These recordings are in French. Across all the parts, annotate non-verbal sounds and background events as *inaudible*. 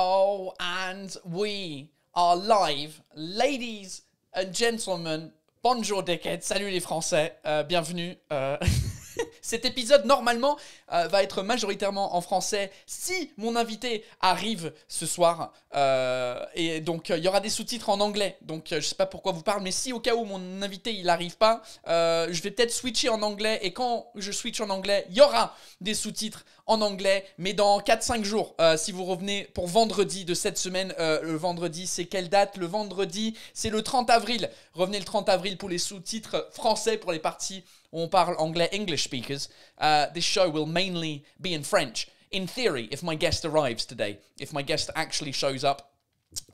Oh, and we are live. Ladies and gentlemen, bonjour dickhead, salut les Français, euh, bienvenue. Euh, *laughs* Cet épisode, normalement, euh, va être majoritairement en français si mon invité arrive ce soir. Euh, et donc, euh, il y aura des sous-titres en anglais. Donc, je sais pas pourquoi vous parle, mais si au cas où mon invité il arrive pas, je vais peut-être switcher en anglais. Et quand je switch en anglais, il y aura des sous-titres en anglais, mais dans 4-5 jours. si vous revenez pour vendredi de cette semaine, le vendredi, c'est quelle date Le vendredi, c'est le 30 avril. Revenez le 30 avril pour les sous-titres français, pour les parties on parle anglais English speakers, uh, this show will mainly be in French. In theory, if my guest arrives today, if my guest actually shows up,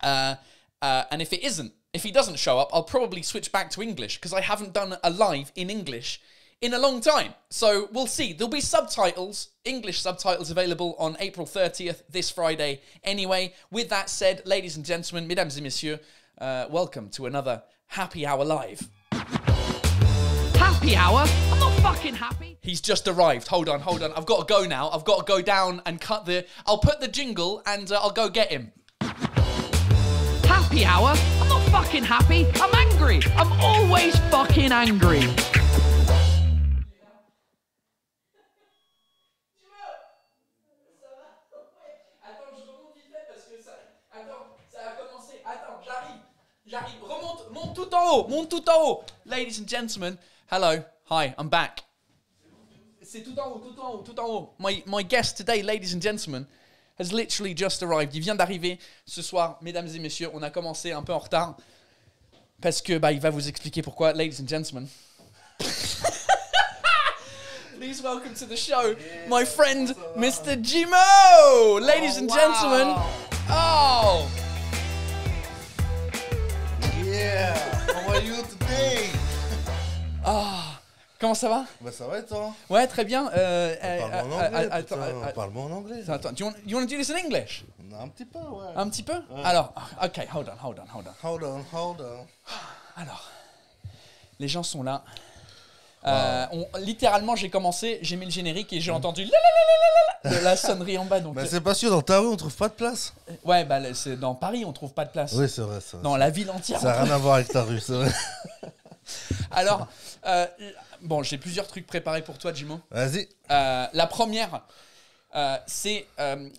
uh, uh, and if it isn't, if he doesn't show up, I'll probably switch back to English because I haven't done a live in English in a long time. So we'll see. There'll be subtitles, English subtitles available on April 30th, this Friday, anyway. With that said, ladies and gentlemen, mesdames et messieurs, uh, welcome to another Happy Hour Live happy hour. I'm not fucking happy. He's just arrived. Hold on, hold on. I've got to go now. I've got to go down and cut the. I'll put the jingle and uh, I'll go get him. Happy hour? I'm not fucking happy. I'm angry. I'm always fucking angry. Monte tout en haut, monte tout en haut. Ladies and gentlemen, Hello. Hi, I'm back. My, my guest today, ladies and gentlemen, has literally just arrived. Il vient d'arriver ce soir, mesdames et messieurs. On a commencé un peu en retard parce que bah, il va vous expliquer pourquoi, ladies and gentlemen. *laughs* Please welcome to the show my friend Mr. Jimo. Ladies oh, and gentlemen. Oh. Yeah. How are you today? Ah Comment ça va bah, ça va et toi Ouais, très bien. Euh, parle-moi euh, euh, euh, en anglais. Attends, parle-moi en anglais. Attends, you Un petit peu, ouais. Un petit peu Alors, ok, hold on, hold on, hold on. Hold on, hold on. Alors, les gens sont là. littéralement, j'ai commencé, j'ai mis le générique et j'ai mm. entendu la, sonnerie en bas. Donc, Mais c'est pas sûr, dans ta rue, on trouve pas de place. Ouais, bah, c'est dans Paris, on trouve pas de place. Oui, c'est vrai, vrai, Dans la ville entière. Ça n'a rien à voir avec ta rue, c'est vrai. *laughs* Alors, euh, bon, j'ai plusieurs trucs préparés pour toi, Jimo. Vas-y. Euh, la première, euh, c'est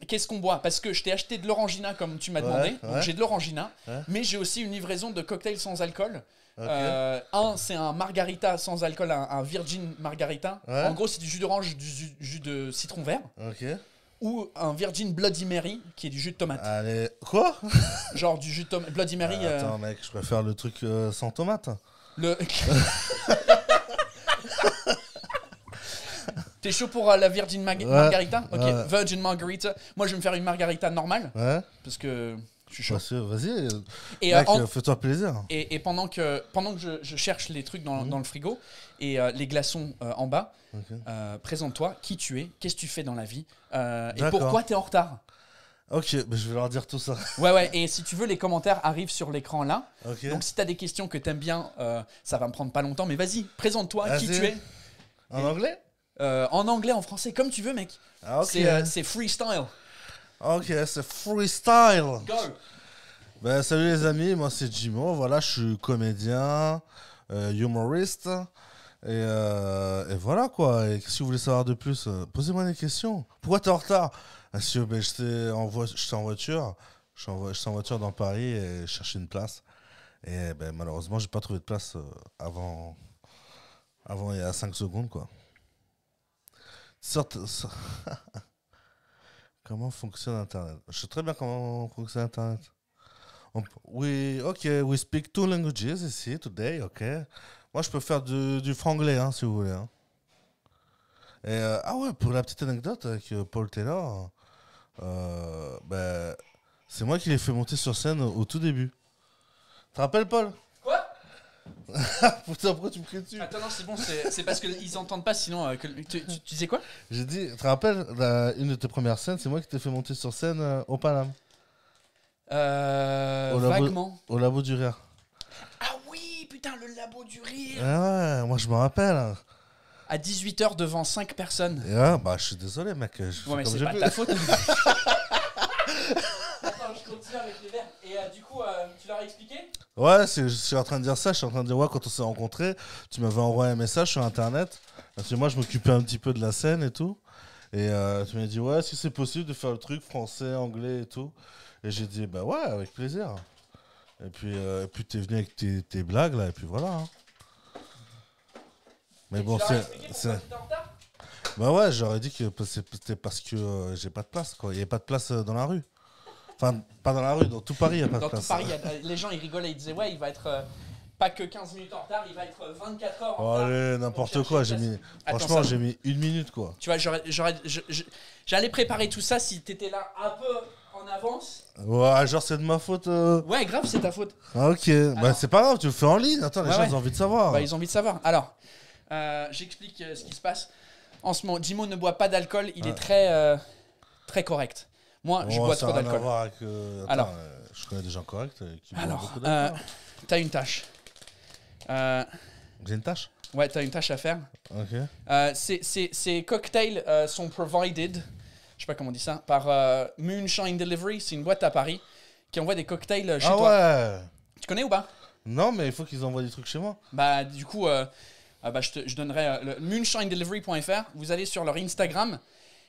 qu'est-ce qu'on boit Parce que je t'ai acheté de l'orangina, comme tu m'as demandé. donc j'ai de l'orangina, mais j'ai aussi une livraison de cocktails sans alcool. un, c'est un margarita sans alcool, un, virgin margarita. En gros, c'est du jus d'orange, du jus, de citron vert. Ok ou un Virgin Bloody Mary qui est du jus de tomate. Allez, quoi Genre du jus de tomate. Bloody Mary. attends, mec, je préfère le truc sans tomate. Le... *laughs* T'es chaud pour euh, la Virgin Margarita Ok, Virgin Margarita. Moi, je vais me faire une Margarita normale. Ouais. Parce que je suis chaud. vas-y. Et, euh, fais-toi plaisir. Et, pendant que, pendant que je, cherche les trucs dans, mhm. le frigo et euh, les glaçons en bas, présente-toi qui tu es, qu'est-ce que tu fais dans la vie et pourquoi pourquoi t'es en retard. Ok, je vais leur dire tout ça. *laughs* Ouais, ouais, et si tu veux, les commentaires arrivent sur l'écran là. Donc si tu as des questions que tu aimes bien, euh, ça va me prendre pas longtemps, mais vas-y, présente-toi, qui tu es. En anglais euh, En anglais, en français, comme tu veux, mec. Ah, euh, c'est freestyle. Ok, c'est freestyle. Go ben, Salut les amis, moi c'est Jimo, voilà, je suis comédien, humoriste. Et, et, voilà quoi, et si vous voulez savoir de plus, posez-moi des questions. Pourquoi t'es en retard Monsieur, ben, j'étais en, en voiture. Je suis en, voiture dans Paris et je cherchais une place. Et ben, malheureusement, j'ai pas trouvé de place euh, avant, avant il y a 5 secondes. Quoi. Sorte, *laughs* comment fonctionne Internet Je sais très bien comment fonctionne Internet. On, we, ok, we speak two languages ici, today, ok. Moi, je peux faire du, franglais, hein, si vous voulez. Hein. Et, euh, ah ouais, pour la petite anecdote avec euh, Paul Taylor, euh, bah, c'est moi qui l'ai fait monter sur scène au tout début. Tu te rappelles, Paul Quoi *laughs* Putain, pourquoi tu me crées dessus Attends, non, c'est bon, c'est parce qu'ils entendent pas, sinon. Euh, que- tu, tu- disais quoi J'ai dit, tu te rappelles, une de tes premières scènes, c'est moi qui t'ai fait monter sur scène euh, au Palame Euh, Au labo- Vaguement. au Labo du Rire. Ah oui, putain, le labo du rire. Ah ouais, moi je me rappelle. Hein à 18h devant 5 personnes. Ah, bah, je suis désolé, mec. Je ouais, mais c'est pas de ta faute. *laughs* je continue avec les verres. Et euh, du coup, euh, tu leur as expliqué Ouais, je suis en train de dire ça. Je suis en train de dire, ouais, quand on s'est rencontrés, tu m'avais envoyé un message sur Internet. Parce que moi, je m'occupais un petit peu de la scène et tout. Et euh, tu m'as dit, ouais, si c'est possible de faire le truc français, anglais et tout. Et j'ai dit, bah ouais, avec plaisir. Et puis, et puis t'es venu avec tes, blagues, là, et puis voilà. Hein. Mais bon, c'est. Bah ouais, j'aurais dit que c'était parce que euh, j'ai pas de place, quoi. Il n'y avait pas de place euh, dans la rue. Enfin, pas dans la rue, dans tout Paris, il n'y a pas de place. Dans tout Paris, les gens, ils rigolaient, ils disaient, ouais, il va être. Euh, pas que 15 minutes en retard, il va être 24 heures en oh, retard. Allez, n'importe quoi, j'ai mis. franchement, j'ai mis une minute, quoi. Tu vois, j'aurais j'allais préparer tout ça si t'étais là un peu en avance. Ouais, genre c'est de ma faute. Ouais, grave, c'est ta faute. Ah, ok, bah c'est pas grave, tu le fais en ligne. Attends, les gens ils ont envie de savoir. Bah, ils ont envie de savoir. Alors, euh, j'explique euh, ce qui se passe. En ce moment, Jimo ne boit pas d'alcool, il est très, euh, très correct. Moi, je bois trop d'alcool. Alors. je connais des gens corrects qui boivent Alors, euh, t'as une tâche. J'ai une tâche ouais, t'as une tâche à faire. Ok. ces- cocktails sont provided, je sais pas comment on dit ça, par Moonshine Delivery. C'est une boîte à Paris qui envoie des cocktails chez ah ouais Tu connais ou pas Non, mais il faut qu'ils envoient des trucs chez moi. Bah, du coup, ah bah, je, te, je, donnerai euh, moonshinedelivery.fr. Vous allez sur leur Instagram.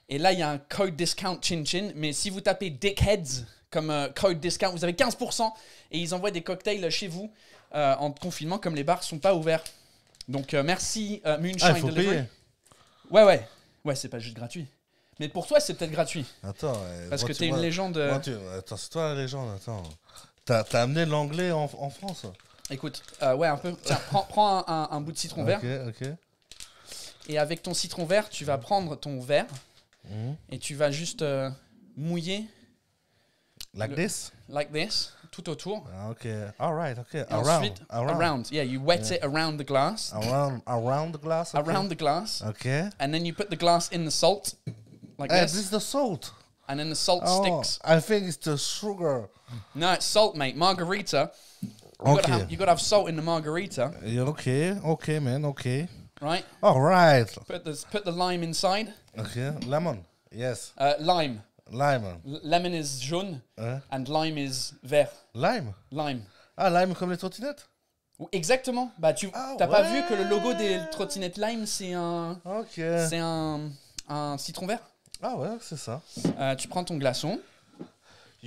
Et là, il y a un code discount chin chin. Mais si vous tapez dickheads comme euh, code discount, vous avez 15%. Et ils envoient des cocktails euh, chez vous en confinement, comme les bars sont pas ouverts. Donc merci ah, Moonshine Delivery. Ouais, ouais. Ouais, c'est pas juste gratuit. Mais pour toi, c'est peut-être gratuit. Attends. Parce que tu es une légende. Attends, c'est toi la légende. Attends. T'as amené l'anglais en, en France Écoute, euh, ouais, un peu. Tiens, prends, un, bout de citron vert. Ok, ok. Et avec ton citron vert, tu vas prendre ton verre mmh. et tu vas juste euh, mouiller. Like this? Like this, tout autour. Ah, ok, alright, ok. around, around. Yeah, you wet it around the glass. Around, around the glass. Around the glass. Ok. And then you put the glass in the salt, like eh, this. This is the salt. And then the salt oh, sticks. I think it's the sugar. No, it's salt, mate. Margarita You okay. have, you gotta have salt in the margarita. Okay, okay, man, okay. Right. All right. Put the put the lime inside. Okay, lemon. Yes. Uh, lime. Lime. lemon is jaune uh-huh. and lime is vert. Lime. Lime. Ah, lime comme les trottinettes. Exactement. Bah tu ah, t'as pas vu que le logo des trottinettes lime c'est un OK. c'est un, un citron vert. Ah ouais, c'est ça. Euh, tu prends ton glaçon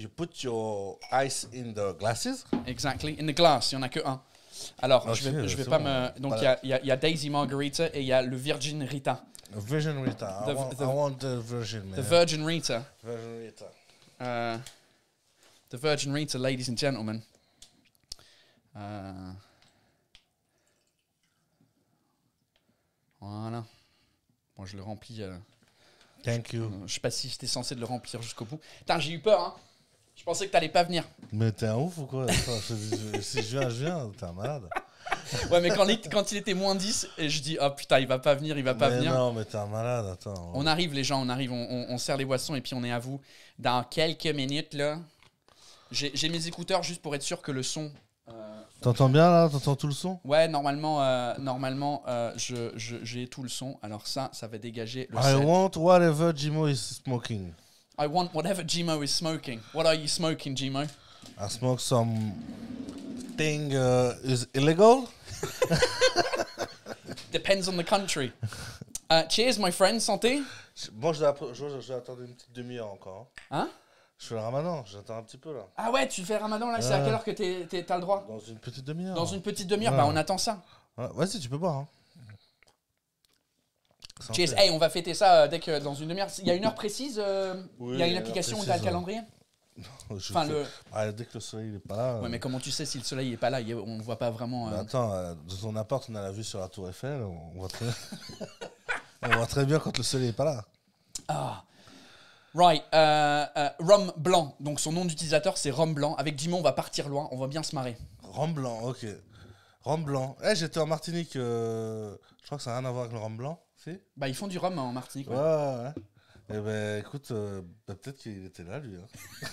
you put your ice in the glasses. Exactly. In the glass, il n'y en a qu'un. Alors, je ne vais, je vais pas me. Donc, il y, a, Daisy Margarita et il y a le Virgin Rita. Virgin Rita. I, want, the, I want the Virgin. Man. The Virgin Rita. Virgin Rita. Uh, the Virgin Rita, ladies and gentlemen. Uh, voilà. Moi, je le remplis. Euh, Thank you. Je ne sais pas si j'étais censé de le remplir jusqu'au bout. Putain, j'ai eu peur, hein. Je pensais que t'allais pas venir. Mais t'es un ouf ou quoi Si je viens, je viens, t'es un malade. Ouais, mais quand il, quand il était moins 10, et je dis, oh putain, il va pas venir, il va pas venir. non, mais t'es un malade, attends. On arrive, les gens, on arrive, on, on- les boissons et puis on est à vous. Dans quelques minutes, là, j'ai mes écouteurs juste pour être sûr que le son. Euh, T'entends bien là T'entends tout le son Ouais, normalement, euh, normalement euh, je- je- j'ai tout le son. Alors ça, ça va dégager le I want whatever Jimo is smoking. I want whatever Gmo is smoking. What are you smoking, Gmo? I smoke some thing uh, is illegal. *laughs* Depends on the country. Uh, cheers, my friend. Santé. Moi je vais attendre une petite demi-heure encore. Hein Je fais le ramadan, j'attends un petit peu là. Ah ouais, tu fais le ramadan là, c'est à quelle heure que tu as t'as le droit Dans une petite demi-heure. Dans hein. une petite demi-heure, bah on attend ça. Ouais, Vas-y, tu peux boire. Hein on va fêter ça euh, dès que dans une demi-heure. Il y a une heure précise euh, Il y a une application où t'as le calendrier *laughs* le- dès que le soleil n'est pas là. mais euh. comment tu sais si le soleil est pas là On ne voit pas vraiment. Attends, de ton appart, on a la vue sur la Tour Eiffel. On *laughs* voit très, bien quand le soleil n'est pas là. Ah. Right. euh, Blanc. Donc son nom d'utilisateur, c'est Rom Blanc. Avec dimon on va partir loin. On va bien se marrer. Rom blanc, ok. Rom blanc. Eh, j'étais en Martinique. Je crois que ça n'a rien à voir avec le Rom blanc. Bah, ils font du rhum en Martinique. Ouais, ouais. Eh ben, écoute, euh, bah, peut-être qu'il était là, lui. Hein.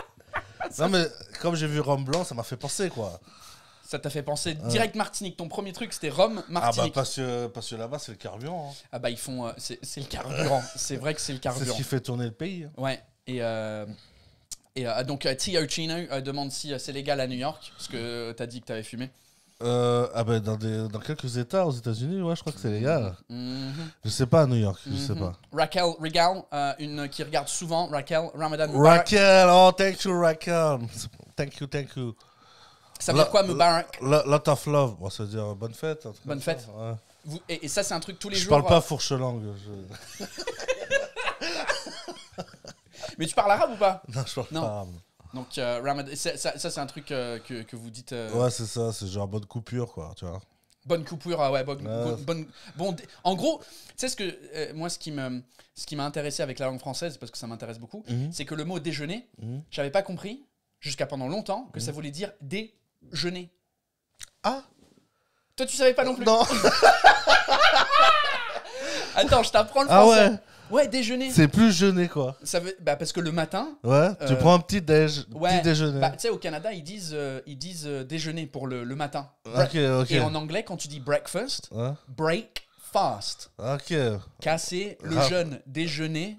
*laughs* non, mais comme j'ai vu Rhum Blanc, ça m'a fait penser, quoi. Ça t'a fait penser direct Martinique. Ton premier truc, c'était rhum Martinique. Ah bah, parce que, là-bas, c'est le carburant. Hein. Ah, bah ils font. Euh, c'est c'est le carburant. *laughs* c'est vrai que c'est le C'est ce qui fait tourner le pays. Hein. Ouais. Et. Euh, et donc, euh, Tia demande si c'est légal à New York, parce que tu t'as dit que t'avais fumé euh, ah ben dans, des, dans quelques États aux États-Unis, ouais, je crois que c'est légal. gars mm-hmm. Je sais pas à New York, je sais mm-hmm. pas. Raquel Regal, euh, une qui regarde souvent Raquel Ramadan Mubarak. Raquel, oh thank you Raquel, thank you thank you. Ça veut dire quoi Mubarak? Lot of love, bon, ça veut dire euh, bonne fête. bonne fête. et, ça c'est un truc tous les jours je Parle pas euh, fourche langue. *laughs* *laughs* Mais tu parles arabe ou pas Non, je parle pas arabe. Donc, euh, ça, c'est un truc euh, que, vous dites. Euh, ouais, c'est ça, c'est genre bonne coupure, quoi, tu vois. Bonne coupure, ah ouais, bonne, bon, en gros, tu sais ce que moi ce qui m'a intéressé avec la langue française parce que ça m'intéresse beaucoup, mhm. c'est que le mot déjeuner, mhm. j'avais pas compris jusqu'à pendant longtemps que ça mhm. voulait dire déjeuner. Ah. Toi tu savais pas non plus. Non. *laughs* Attends, je t'apprends le ah Ouais. Ouais, déjeuner. C'est plus jeûner, quoi. Ça veut... Bah, parce que le matin. Ouais, tu euh, prends un petit, déj... petit déjeuner. Bah, tu sais, au Canada, ils disent, euh, ils disent euh, déjeuner pour le, le matin. Et en anglais, quand tu dis breakfast, break fast. Ok. Casser le jeûne, déjeuner.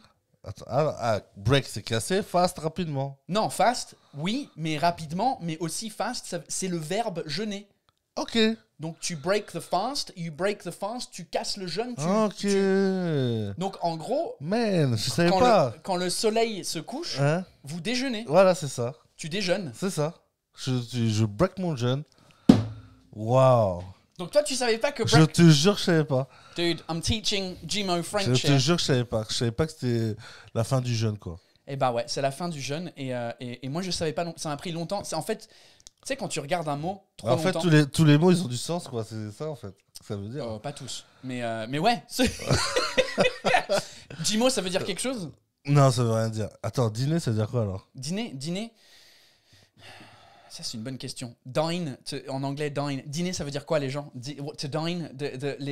Ah, ah, break, c'est casser, fast rapidement. Non, fast, oui, mais rapidement, mais aussi fast, c'est le verbe jeûner. OK. Donc, tu break the fast, you break the fast, tu casses le jeûne. OK. Donc, en gros. Man, je savais quand pas. Le, quand le soleil se couche, hein? vous déjeunez. Voilà, c'est ça. Tu déjeunes. C'est ça. Je, break mon jeûne. Wow. Donc, toi, tu savais pas que. Je te jure, je savais pas. Dude, I'm teaching Jimo French. Je te jure, je savais pas. Je savais pas que c'était la fin du jeûne, quoi. Et eh bah ouais, c'est la fin du jeûne. Et, euh, et, et, moi, je savais pas. Ça m'a pris longtemps. En fait, tu sais, quand tu regardes un mot trop En fait, tous les, tous les mots, ils ont du sens, quoi. C'est ça, en fait. Ça veut dire. Euh, pas tous. Mais, euh, mais ouais. *laughs* mot ça veut dire quelque chose Non, ça veut rien dire. Attends, dîner, ça veut dire quoi alors Dîner, dîner. Ça, c'est une bonne question. Dine, en anglais, dine. Dîner, ça veut dire quoi, les gens To dine,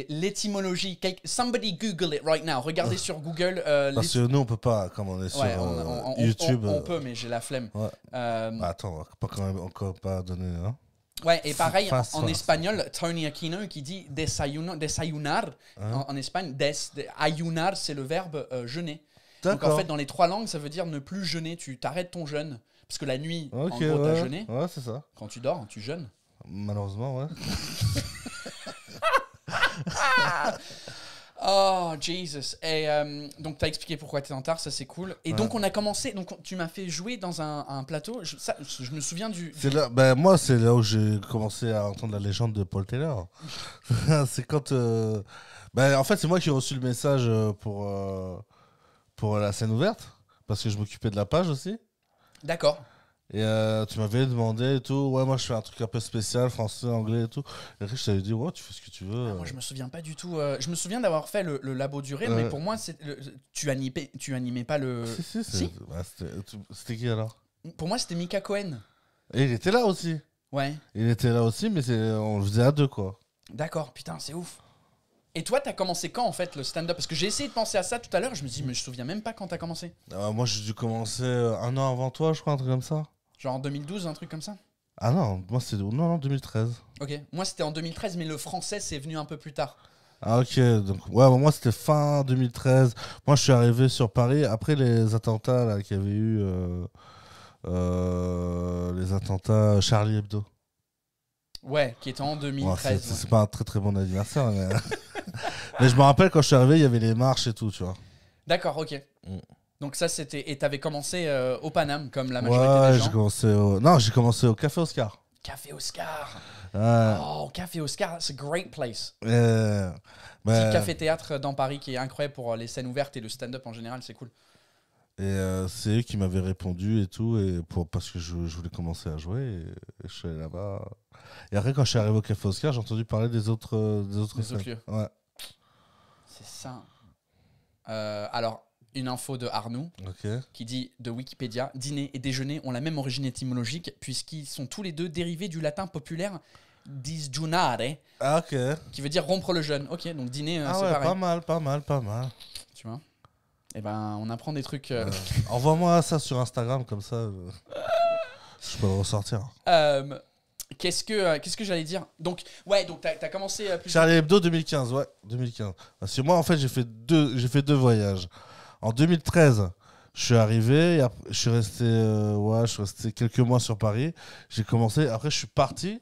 l'étymologie. Somebody Google it right now. Regardez ah. sur Google. Euh, Parce que nous, on peut pas, comme on est sur euh, YouTube. On, euh, peut, mais j'ai la flemme. Bah, attends, on peut quand encore pas donner. Hein. Ouais, et pareil, en, espagnol, Tony Aquino qui dit desayunar. Hein? En, Espagne, des, ayunar, c'est le verbe jeûner. Donc en fait, dans les trois langues, ça veut dire ne plus jeûner. Tu t'arrêtes ton jeûne. Parce que la nuit, en c'est ça. Quand tu dors, tu jeûnes. Malheureusement, ouais. *laughs* Oh, Jesus. Et euh, donc, t'as expliqué pourquoi t'es en retard, ça c'est cool. Et donc, on a commencé, donc tu m'as fait jouer dans un, plateau. Je, ça, je, me souviens du. C'est là, ben, moi, c'est là où j'ai commencé à entendre la légende de Paul Taylor. *laughs* c'est quand. Euh, ben, en fait, c'est moi qui ai reçu le message euh, pour, pour la scène ouverte, parce que je m'occupais de la page aussi. D'accord. Et euh, tu m'avais demandé et tout, ouais, moi je fais un truc un peu spécial, français, anglais et tout. Et après, je t'avais dit, ouais, tu fais ce que tu veux. Ah, moi, euh. je me souviens pas du tout. Euh, je me souviens d'avoir fait le, labo du rire, mais pour moi, c'est tu, animais, tu animais pas le. Si, si, Si. c'était qui alors Pour moi, c'était Mika Cohen. Et il était là aussi. Ouais, Il était là aussi, mais on le faisait à deux, quoi. d'accord, putain, c'est ouf. Et toi, as commencé quand en fait le stand-up Parce que j'ai essayé de penser à ça tout à l'heure, je me dis, mais je me souviens même pas quand tu as commencé. Euh, moi, j'ai dû commencer euh, un an avant toi, je crois, un truc comme ça. Genre en 2012, un truc comme ça Ah non, moi c'est. Non, non, 2013. Ok, moi c'était en 2013, mais le français c'est venu un peu plus tard. Ah ok, donc ouais, moi c'était fin 2013. Moi je suis arrivé sur Paris après les attentats là qu'il y avait eu. Euh, les attentats Charlie Hebdo. Ouais, qui était en 2013. c'est pas un très très bon anniversaire, mais. Hein. *laughs* *laughs* Mais je me rappelle quand je suis arrivé, il y avait les marches et tout, tu vois. D'accord, ok. Mm. Donc ça, c'était... Et t'avais commencé euh, au Paname, comme la majorité des gens j'ai commencé au... Non, j'ai commencé au Café Oscar. Café Oscar Oh, Café Oscar, c'est great place. Petit café-théâtre dans Paris qui est incroyable pour euh, les scènes ouvertes et le stand-up en général, c'est cool. Et euh, c'est eux qui m'avaient répondu et tout, et pour, parce que je, voulais commencer à jouer. Et, je suis allé là-bas. Et après, quand je suis arrivé au Café Oscar, j'ai entendu parler des autres, des autres, des lieux. Ouais. C'est ça. Euh, alors, une info de Arnoux qui dit de Wikipédia dîner et déjeuner ont la même origine étymologique puisqu'ils sont tous les deux dérivés du latin populaire disjunare ah, qui veut dire rompre le jeûne. Ok, donc dîner, euh, ah c'est Pas mal, pas mal, pas mal. Tu vois Eh ben, on apprend des trucs. Euh. Envoie-moi ça sur Instagram comme ça. Je, peux ressortir. *laughs* Euh, Qu'est-ce que, euh, qu'est-ce que j'allais dire Donc, ouais, donc t'as as commencé. Euh, Charlie Hebdo 2015, ouais, 2015. moi, en fait, j'ai fait deux, j'ai fait deux voyages. En 2013, je suis arrivé, je suis resté, euh, ouais, resté quelques mois sur Paris. J'ai commencé, après, je suis parti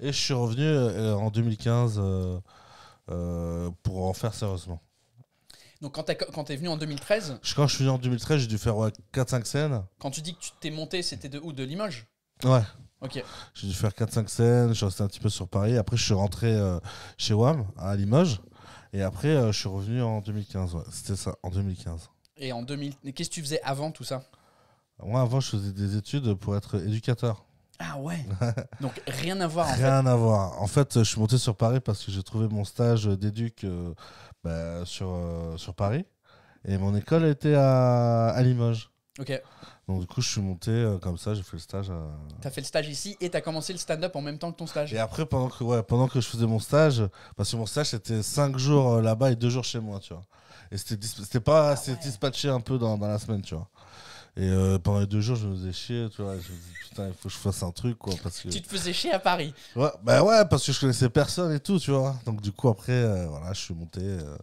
et je suis revenu en 2015 pour en faire sérieusement. Donc, quand tu quand t'es venu en 2013, Quand je suis venu en 2013, j'ai dû faire 4-5 scènes. quand tu dis que tu t'es monté, c'était de où De Limoges Ouais, j'ai dû faire 4-5 scènes, je suis resté un petit peu sur Paris. Après, je suis rentré euh, chez WAM à Limoges. Et après, euh, je suis revenu en 2015. C'était ça, en 2015. Et en 2000, qu'est-ce que tu faisais avant tout ça Moi, avant, je faisais des études pour être éducateur. Ah ouais *laughs* Donc rien à voir en Rien à voir. En fait, je suis monté sur Paris parce que j'ai trouvé mon stage d'éduc euh, bah, sur, sur Paris. Et mon école était à, à Limoges. Ok. Donc du coup, je suis monté euh, comme ça, j'ai fait le stage. T'as fait le stage ici et t'as commencé le stand-up en même temps que ton stage. Et après, pendant que, pendant que je faisais mon stage, parce que mon stage c'était 5 jours euh, là-bas et 2 jours chez moi, tu vois. Et c'était pas, ah dispatché un peu dans, dans la semaine, tu vois. Et euh, pendant les deux jours, je me faisais chier, tu vois. Je me dis, putain, il faut que je fasse un truc, quoi. Parce que... Tu te faisais chier à Paris Ouais, bah ouais, parce que je connaissais personne et tout, tu vois. Donc, du coup, après, euh, voilà, je suis monté. Euh,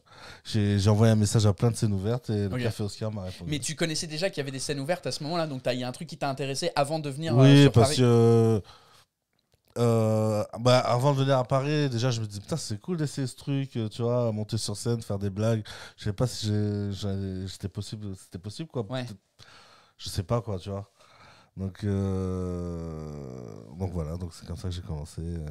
j'ai envoyé un message à plein de scènes ouvertes et le Café Oscar m'a répondu. Mais tu connaissais déjà qu'il y avait des scènes ouvertes à ce moment-là, donc il y a un truc qui t'a intéressé avant de venir Paris. Oui, parce que. bah, avant de venir à Paris, déjà, je me dis, putain, c'est cool d'essayer ce truc, tu vois, monter sur scène, faire des blagues. Je sais pas si possible, c'était possible, quoi je sais pas quoi, tu vois. Donc, euh, donc voilà, donc c'est comme ça que j'ai commencé. Euh.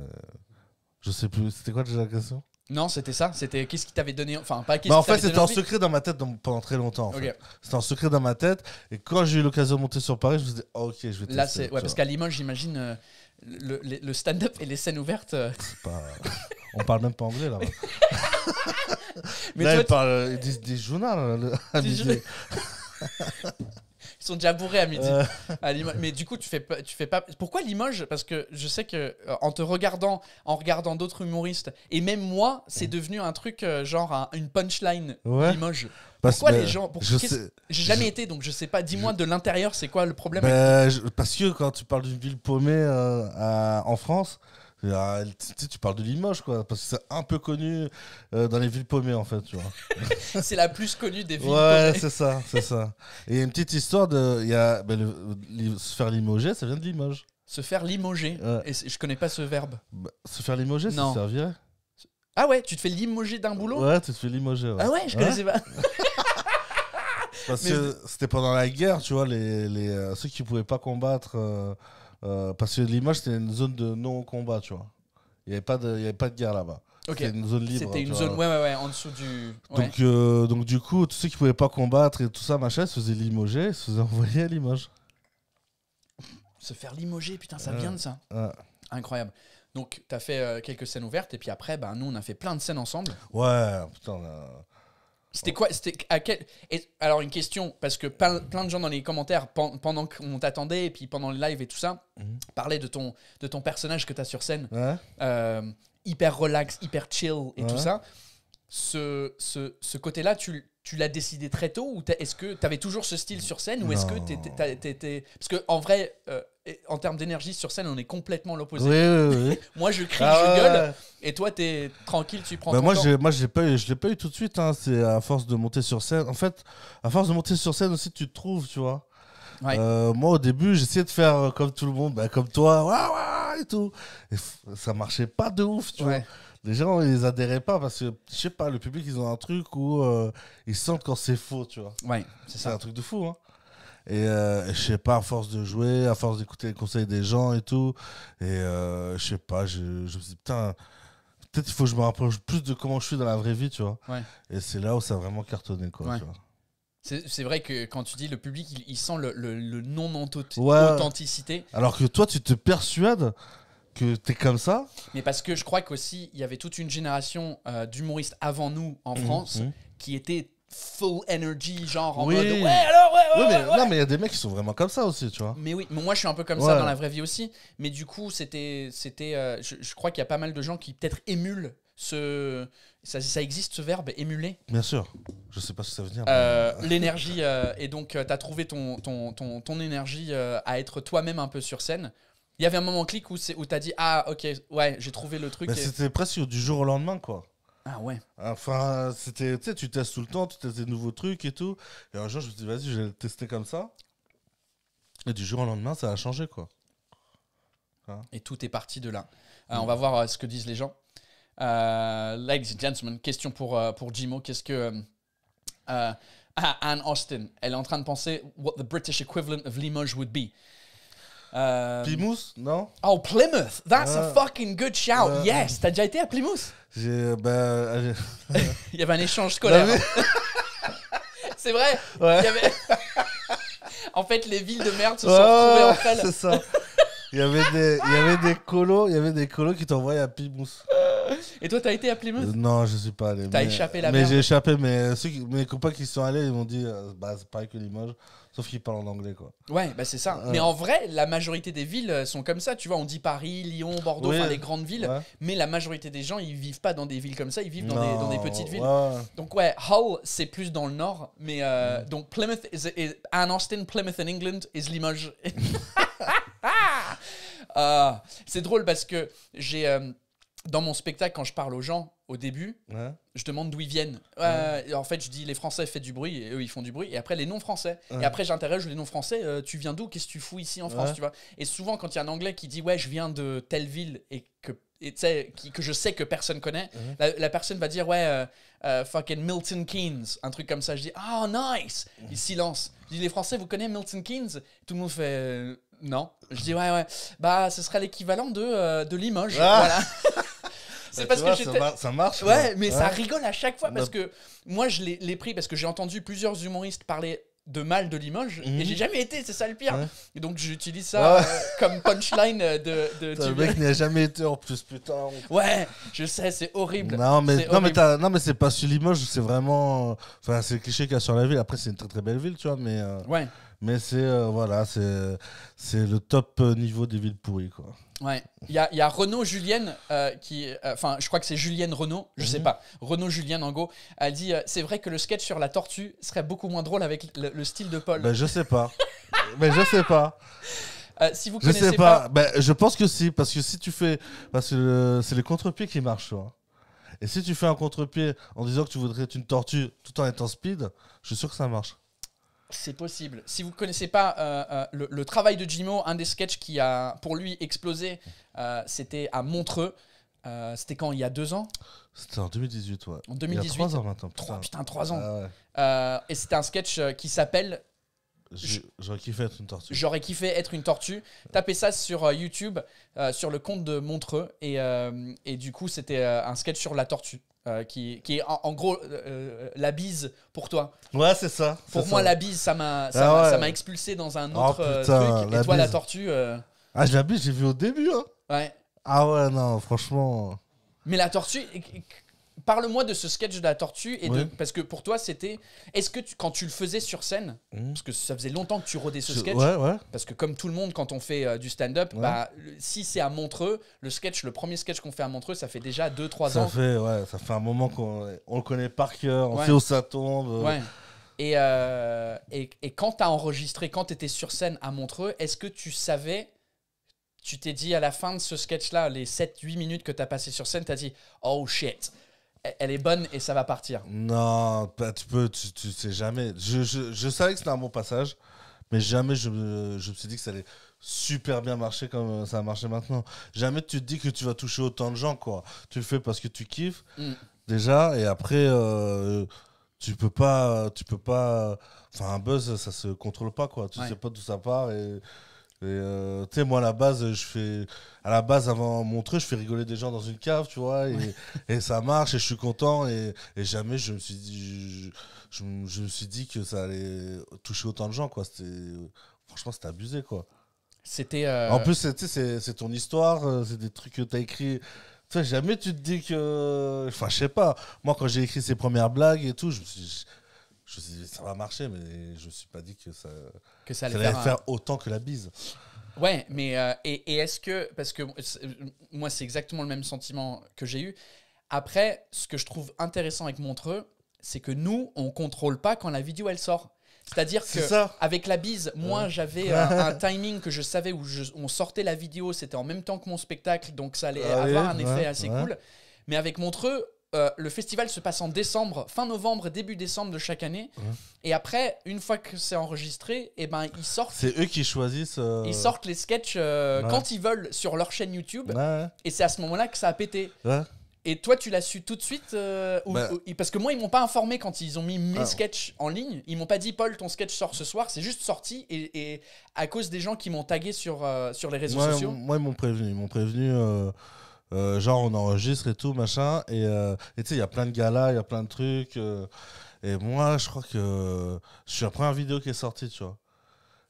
Je sais plus, c'était quoi déjà la question Non, c'était ça. C'était qu'est-ce qui t'avait donné. Enfin, pas qu'est-ce bah, En fait, c'était en secret dans ma tête pendant très longtemps. C'était en secret dans ma tête. Et quand j'ai eu l'occasion de monter sur Paris, je me suis ah, ok, je vais tester. Là, Ouais, parce qu'à Limoges, j'imagine. Euh, le, le, stand-up et les scènes ouvertes. Pas... On parle même pas anglais là-bas. *laughs* Mais là, ils, disent des journaux. *laughs* Ils sont déjà bourrés à midi. Euh. Mais du coup, tu fais pas, tu fais pas. Pourquoi Limoges Parce que je sais que euh, en te regardant, en regardant d'autres humoristes, et même moi, c'est devenu un truc euh, genre une punchline Limoges. pourquoi les gens je J'ai jamais été, donc je sais pas. Dis-moi de l'intérieur, c'est quoi le problème avec... Bah, parce que quand tu parles d'une ville paumée en France, ah, tu, parles de Limoges, quoi, parce que c'est un peu connu euh, dans les villes paumées, en fait, *laughs* c'est la plus connue des villes ouais, c'est ça, c'est ça. Et une petite histoire de. Y a, ben, se faire limoger, ça vient de Limoges. Se faire limoger Et je connais pas ce verbe. Bah, se faire limoger, non. ça servirait Ah ouais, tu te fais limoger d'un boulot Ouais, tu te fais limoger. Ah ouais, je connaissais pas. *laughs* *laughs* parce que c'était pendant la guerre, tu vois, les, euh, ceux qui pouvaient pas combattre. Euh, euh, parce que Limoges, c'était une zone de non-combat, tu vois. Il n'y avait, pas de, avait pas de guerre là-bas. C'était une zone libre. C'était une zone, ouais, ouais, ouais, en dessous du. Donc, euh, donc, du coup, tous ceux qui ne pouvaient pas combattre et tout ça, machin, se faisaient limoger, se faisaient *laughs* envoyer à Limoges. Se faire limoger, putain, ça vient de ça. Incroyable. Donc, tu as fait euh, quelques scènes ouvertes, et puis après, ben, nous, on a fait plein de scènes ensemble. Ouais, putain, c'était quoi C'était à quel Alors une question parce que plein, de gens dans les commentaires pendant qu'on t'attendait et puis pendant les lives et tout ça mhm. parlaient de ton de ton personnage que t'as sur scène, euh, hyper relax, hyper chill et tout ça. Ce, ce, côté-là, tu, tu l'as décidé très tôt ou est-ce que t'avais toujours ce style sur scène ou est-ce que tu Parce que en vrai, euh, en termes d'énergie sur scène, on est complètement l'opposé. *laughs* moi, je crie, ah je gueule, et toi, t'es tranquille, tu prends. Bah, ton moi, temps. J'ai, moi, j'ai pas, je l'ai pas eu tout de suite. Hein. C'est à force de monter sur scène. En fait, à force de monter sur scène aussi, tu te trouves, tu vois. Euh, moi, au début, j'essayais de faire euh, comme tout le monde, bah, comme toi, et tout. ça marchait pas de ouf, tu vois. Les gens, ils adhéraient pas parce que, je sais pas, le public, ils ont un truc où euh, ils sentent quand c'est faux, tu vois. Ouais, c'est, c'est un truc de fou, hein. Euh, et je sais pas, à force de jouer, à force d'écouter les conseils des gens et tout, et euh, je sais pas, je, je me suis dit, putain, peut-être il faut que je me rapproche plus de comment je suis dans la vraie vie, tu vois. Et c'est là où ça a vraiment cartonné, quoi. C'est vrai que quand tu dis le public, il, sent le, le, le non-authenticité. Alors que toi, tu te persuades que t'es comme ça. Mais parce que je crois qu'aussi, il y avait toute une génération euh, d'humoristes avant nous en mmh, France mmh. qui étaient full energy, genre en mode ouais, alors, ouais, ouais, mais, ouais, Non, mais il y a des mecs qui sont vraiment comme ça aussi, tu vois. Mais oui, mais moi je suis un peu comme ça dans la vraie vie aussi. Mais du coup, c'était. c'était euh, je, crois qu'il y a pas mal de gens qui peut-être émulent ce. Ça, ça, existe ce verbe, émuler Bien sûr. Je sais pas ce que ça veut dire. Euh, l'énergie. Euh, et donc, tu as trouvé ton, ton, ton, ton énergie à être toi-même un peu sur scène. Il y avait un moment clic où, c'est où tu dit Ah, ok, ouais, j'ai trouvé le truc. C'était presque du jour au lendemain, quoi. Ah ouais. Enfin, c'était, tu sais, tu testes tout le temps, tu testes des nouveaux trucs et tout. Et un jour, je me suis dit, vas-y, je vais le tester comme ça. Et du jour au lendemain, ça a changé, quoi. Hein et tout est parti de là. Euh, mm. on va voir euh, ce que disent les gens. Euh, ladies and gentlemen, question pour, euh, pour Jimo. Qu'est-ce que. Anne Austin, elle est en train de penser what the British equivalent of Limoges would be. Euh... Plymouth, non Oh, Plymouth! That's a ah. fucking good shout! Ah. Yes! T'as déjà été à Plymouth? J'ai. Ben. Euh, *laughs* il y avait un échange scolaire. *laughs* c'est vrai! Ouais. *laughs* en fait, les villes de merde se sont retrouvées entre elles. C'est ça. Il y avait des, il y avait des colos, il y avait des colos qui t'envoyaient à Plymouth. Et toi, t'as été à Plymouth euh, Non, je suis pas allé. T'as échappé la mais merde. Mais j'ai échappé. Mais mes copains qui sont allés, ils m'ont dit, euh, bah, c'est pareil que Limoges. Sauf qu'ils parlent en anglais, quoi. Ouais, bah c'est ça. Euh. Mais en vrai, la majorité des villes euh, sont comme ça. Tu vois, on dit Paris, Lyon, Bordeaux, enfin les grandes villes. Mais la majorité des gens, ils vivent pas dans des villes comme ça, ils vivent dans, des, petites villes. Donc, ouais, Hull, c'est plus dans le nord. Mais euh, mm. donc, Plymouth, is, Anne Austin, Plymouth in England, is Limoges. *laughs* Ah, c'est drôle parce que j'ai dans mon spectacle, quand je parle aux gens au début, je demande d'où ils viennent. Euh, en fait, je dis les Français font du bruit, et eux ils font du bruit, et après les non-français. Et après, j'interroge les non-français, euh, tu viens d'où Qu'est-ce que tu fous ici en France tu vois Et souvent, quand il y a un Anglais qui dit ouais, je viens de telle ville et que et que je sais que personne connaît, la, personne va dire ouais, euh, fucking Milton Keynes, un truc comme ça. Je dis ah oh, nice, il silence. Je dis les Français, vous connaissez Milton Keynes Tout le monde fait non. Je dis ouais ouais, bah ce serait l'équivalent de de Limoges. Ah. Voilà. *laughs* Bah, c'est parce que ça, ça, marche. Ouais, mais ça rigole à chaque fois parce que moi, je l'ai pris parce que j'ai entendu plusieurs humoristes parler de mal de Limoges et mhm. j'ai jamais été, c'est ça le pire. Et donc j'utilise ça euh, comme punchline euh, de. Le mec *laughs* a jamais été en plus, putain. Ouais, je sais, c'est horrible. Non, mais, non, mais, mais c'est pas sur Limoges, c'est vraiment. Enfin, c'est le cliché qu'il y a sur la ville. Après, c'est une très très belle ville, tu vois, mais. Euh, ouais. Mais c'est euh, voilà, c'est c'est le top euh, niveau des villes pourries quoi. Ouais. Il y a, y Renaud Julienne euh, qui. Enfin, je crois que c'est Julienne Renaud, je sais mhm. pas. Renaud Julienne, en a dit C'est vrai que le sketch sur la tortue serait beaucoup moins drôle avec le, style de Paul. Ben, je sais pas. *laughs* Mais je sais pas. si vous je connaissez sais pas. Ben, je pense que si, parce que si tu fais, parce que c'est les contre qui marche. Et si tu fais un contre-pied en disant que tu voudrais être une tortue tout en étant speed, je suis sûr que ça marche. C'est possible. Si vous ne connaissez pas euh, euh, le, travail de Jimo, un des sketchs qui a pour lui explosé, euh, c'était à Montreux. c'était quand Il y a deux ans C'était en 2018, ouais. En 2018. Il y a trois ans maintenant. Putain. Oh, trois, ans. Ah et c'était un sketch qui s'appelle J'aurais kiffé être une tortue. J'aurais kiffé être une tortue. Tapez ça sur euh, YouTube, euh, sur le compte de Montreux. Et, euh, du coup, c'était un sketch sur la tortue. qui, est en, gros la bise pour toi. Ouais, c'est ça. Pour moi, la bise, ça m'a ça ah expulsé dans un oh, autre truc. Et toi, la tortue. Ah, la bise, j'ai vu au début. Hein. Ouais. Ah ouais, non, franchement. Mais la tortue, Parle-moi de ce sketch de la tortue et de, parce que pour toi c'était est-ce que quand tu le faisais sur scène hmm. parce que ça faisait longtemps que tu rodais ce sketch parce que comme tout le monde quand on fait euh, du stand-up bah, si c'est à Montreux le sketch le premier sketch qu'on fait à Montreux ça fait déjà 2 3 ans. Fait, ça fait un moment qu'on le connaît par cœur, on sait où ça tombe. Euh, et, et, quand tu as enregistré quand tu étais sur scène à Montreux, est-ce que tu savais tu t'es dit à la fin de ce sketch là les 7 8 minutes que tu as passé sur scène, tu as dit oh shit elle est bonne et ça va partir. Non, tu peux, tu, sais jamais. Je, savais que c'était un bon passage, mais jamais je, je, me suis dit que ça allait super bien marcher comme ça a marché maintenant. Jamais tu te dis que tu vas toucher autant de gens, quoi. Tu le fais parce que tu kiffes, mm. déjà, et après, euh, tu peux pas. Tu peux pas. Enfin, un buzz, ça se contrôle pas, quoi. Tu ne sais pas d'où ça part et euh, tu sais, moi, à la base, je fais. À la base, avant mon je fais rigoler des gens dans une cave, tu vois, et, ça marche, et je suis content, et, jamais je me suis dit. Je, me suis dit que ça allait toucher autant de gens, quoi. Franchement, c'était abusé, quoi. C'était. Euh... En plus, c'est ton histoire, euh, c'est des trucs que tu as écrit. Tu sais, jamais tu te dis que. Enfin, je sais pas. Moi, quand j'ai écrit ces premières blagues et tout, je me suis je me suis dit, ça va marcher, mais je ne suis pas dit que ça, que ça allait, faire, autant que la bise. Ouais, mais euh, et, est-ce que. Parce que moi, c'est exactement le même sentiment que j'ai eu. Après, ce que je trouve intéressant avec Montreux, c'est que nous, on contrôle pas quand la vidéo elle sort. C'est-à-dire que avec la bise, moi j'avais *laughs* euh, un, timing que je savais où on sortait la vidéo, c'était en même temps que mon spectacle, donc ça allait ah avoir un effet assez cool. Mais avec Montreux, euh, le festival se passe en décembre, fin novembre, début décembre de chaque année. Et après, une fois que c'est enregistré, et eh ben ils sortent. C'est eux qui choisissent. Euh, ils sortent les sketchs euh, quand ils veulent sur leur chaîne YouTube. Et c'est à ce moment-là que ça a pété. Et toi, tu l'as su tout de suite bah. Parce que moi, ils m'ont pas informé quand ils ont mis mes ah. sketchs en ligne. Ils m'ont pas dit, Paul, ton sketch sort ce soir. C'est juste sorti et, à cause des gens qui m'ont tagué sur, sur les réseaux sociaux. Moi, ils m'ont prévenu. Ils m'ont prévenu. Euh, genre, on enregistre et tout, machin. Euh, et tu sais, il y a plein de galas, il y a plein de trucs. Euh, et moi, je crois que je suis la première vidéo qui est sortie, tu vois.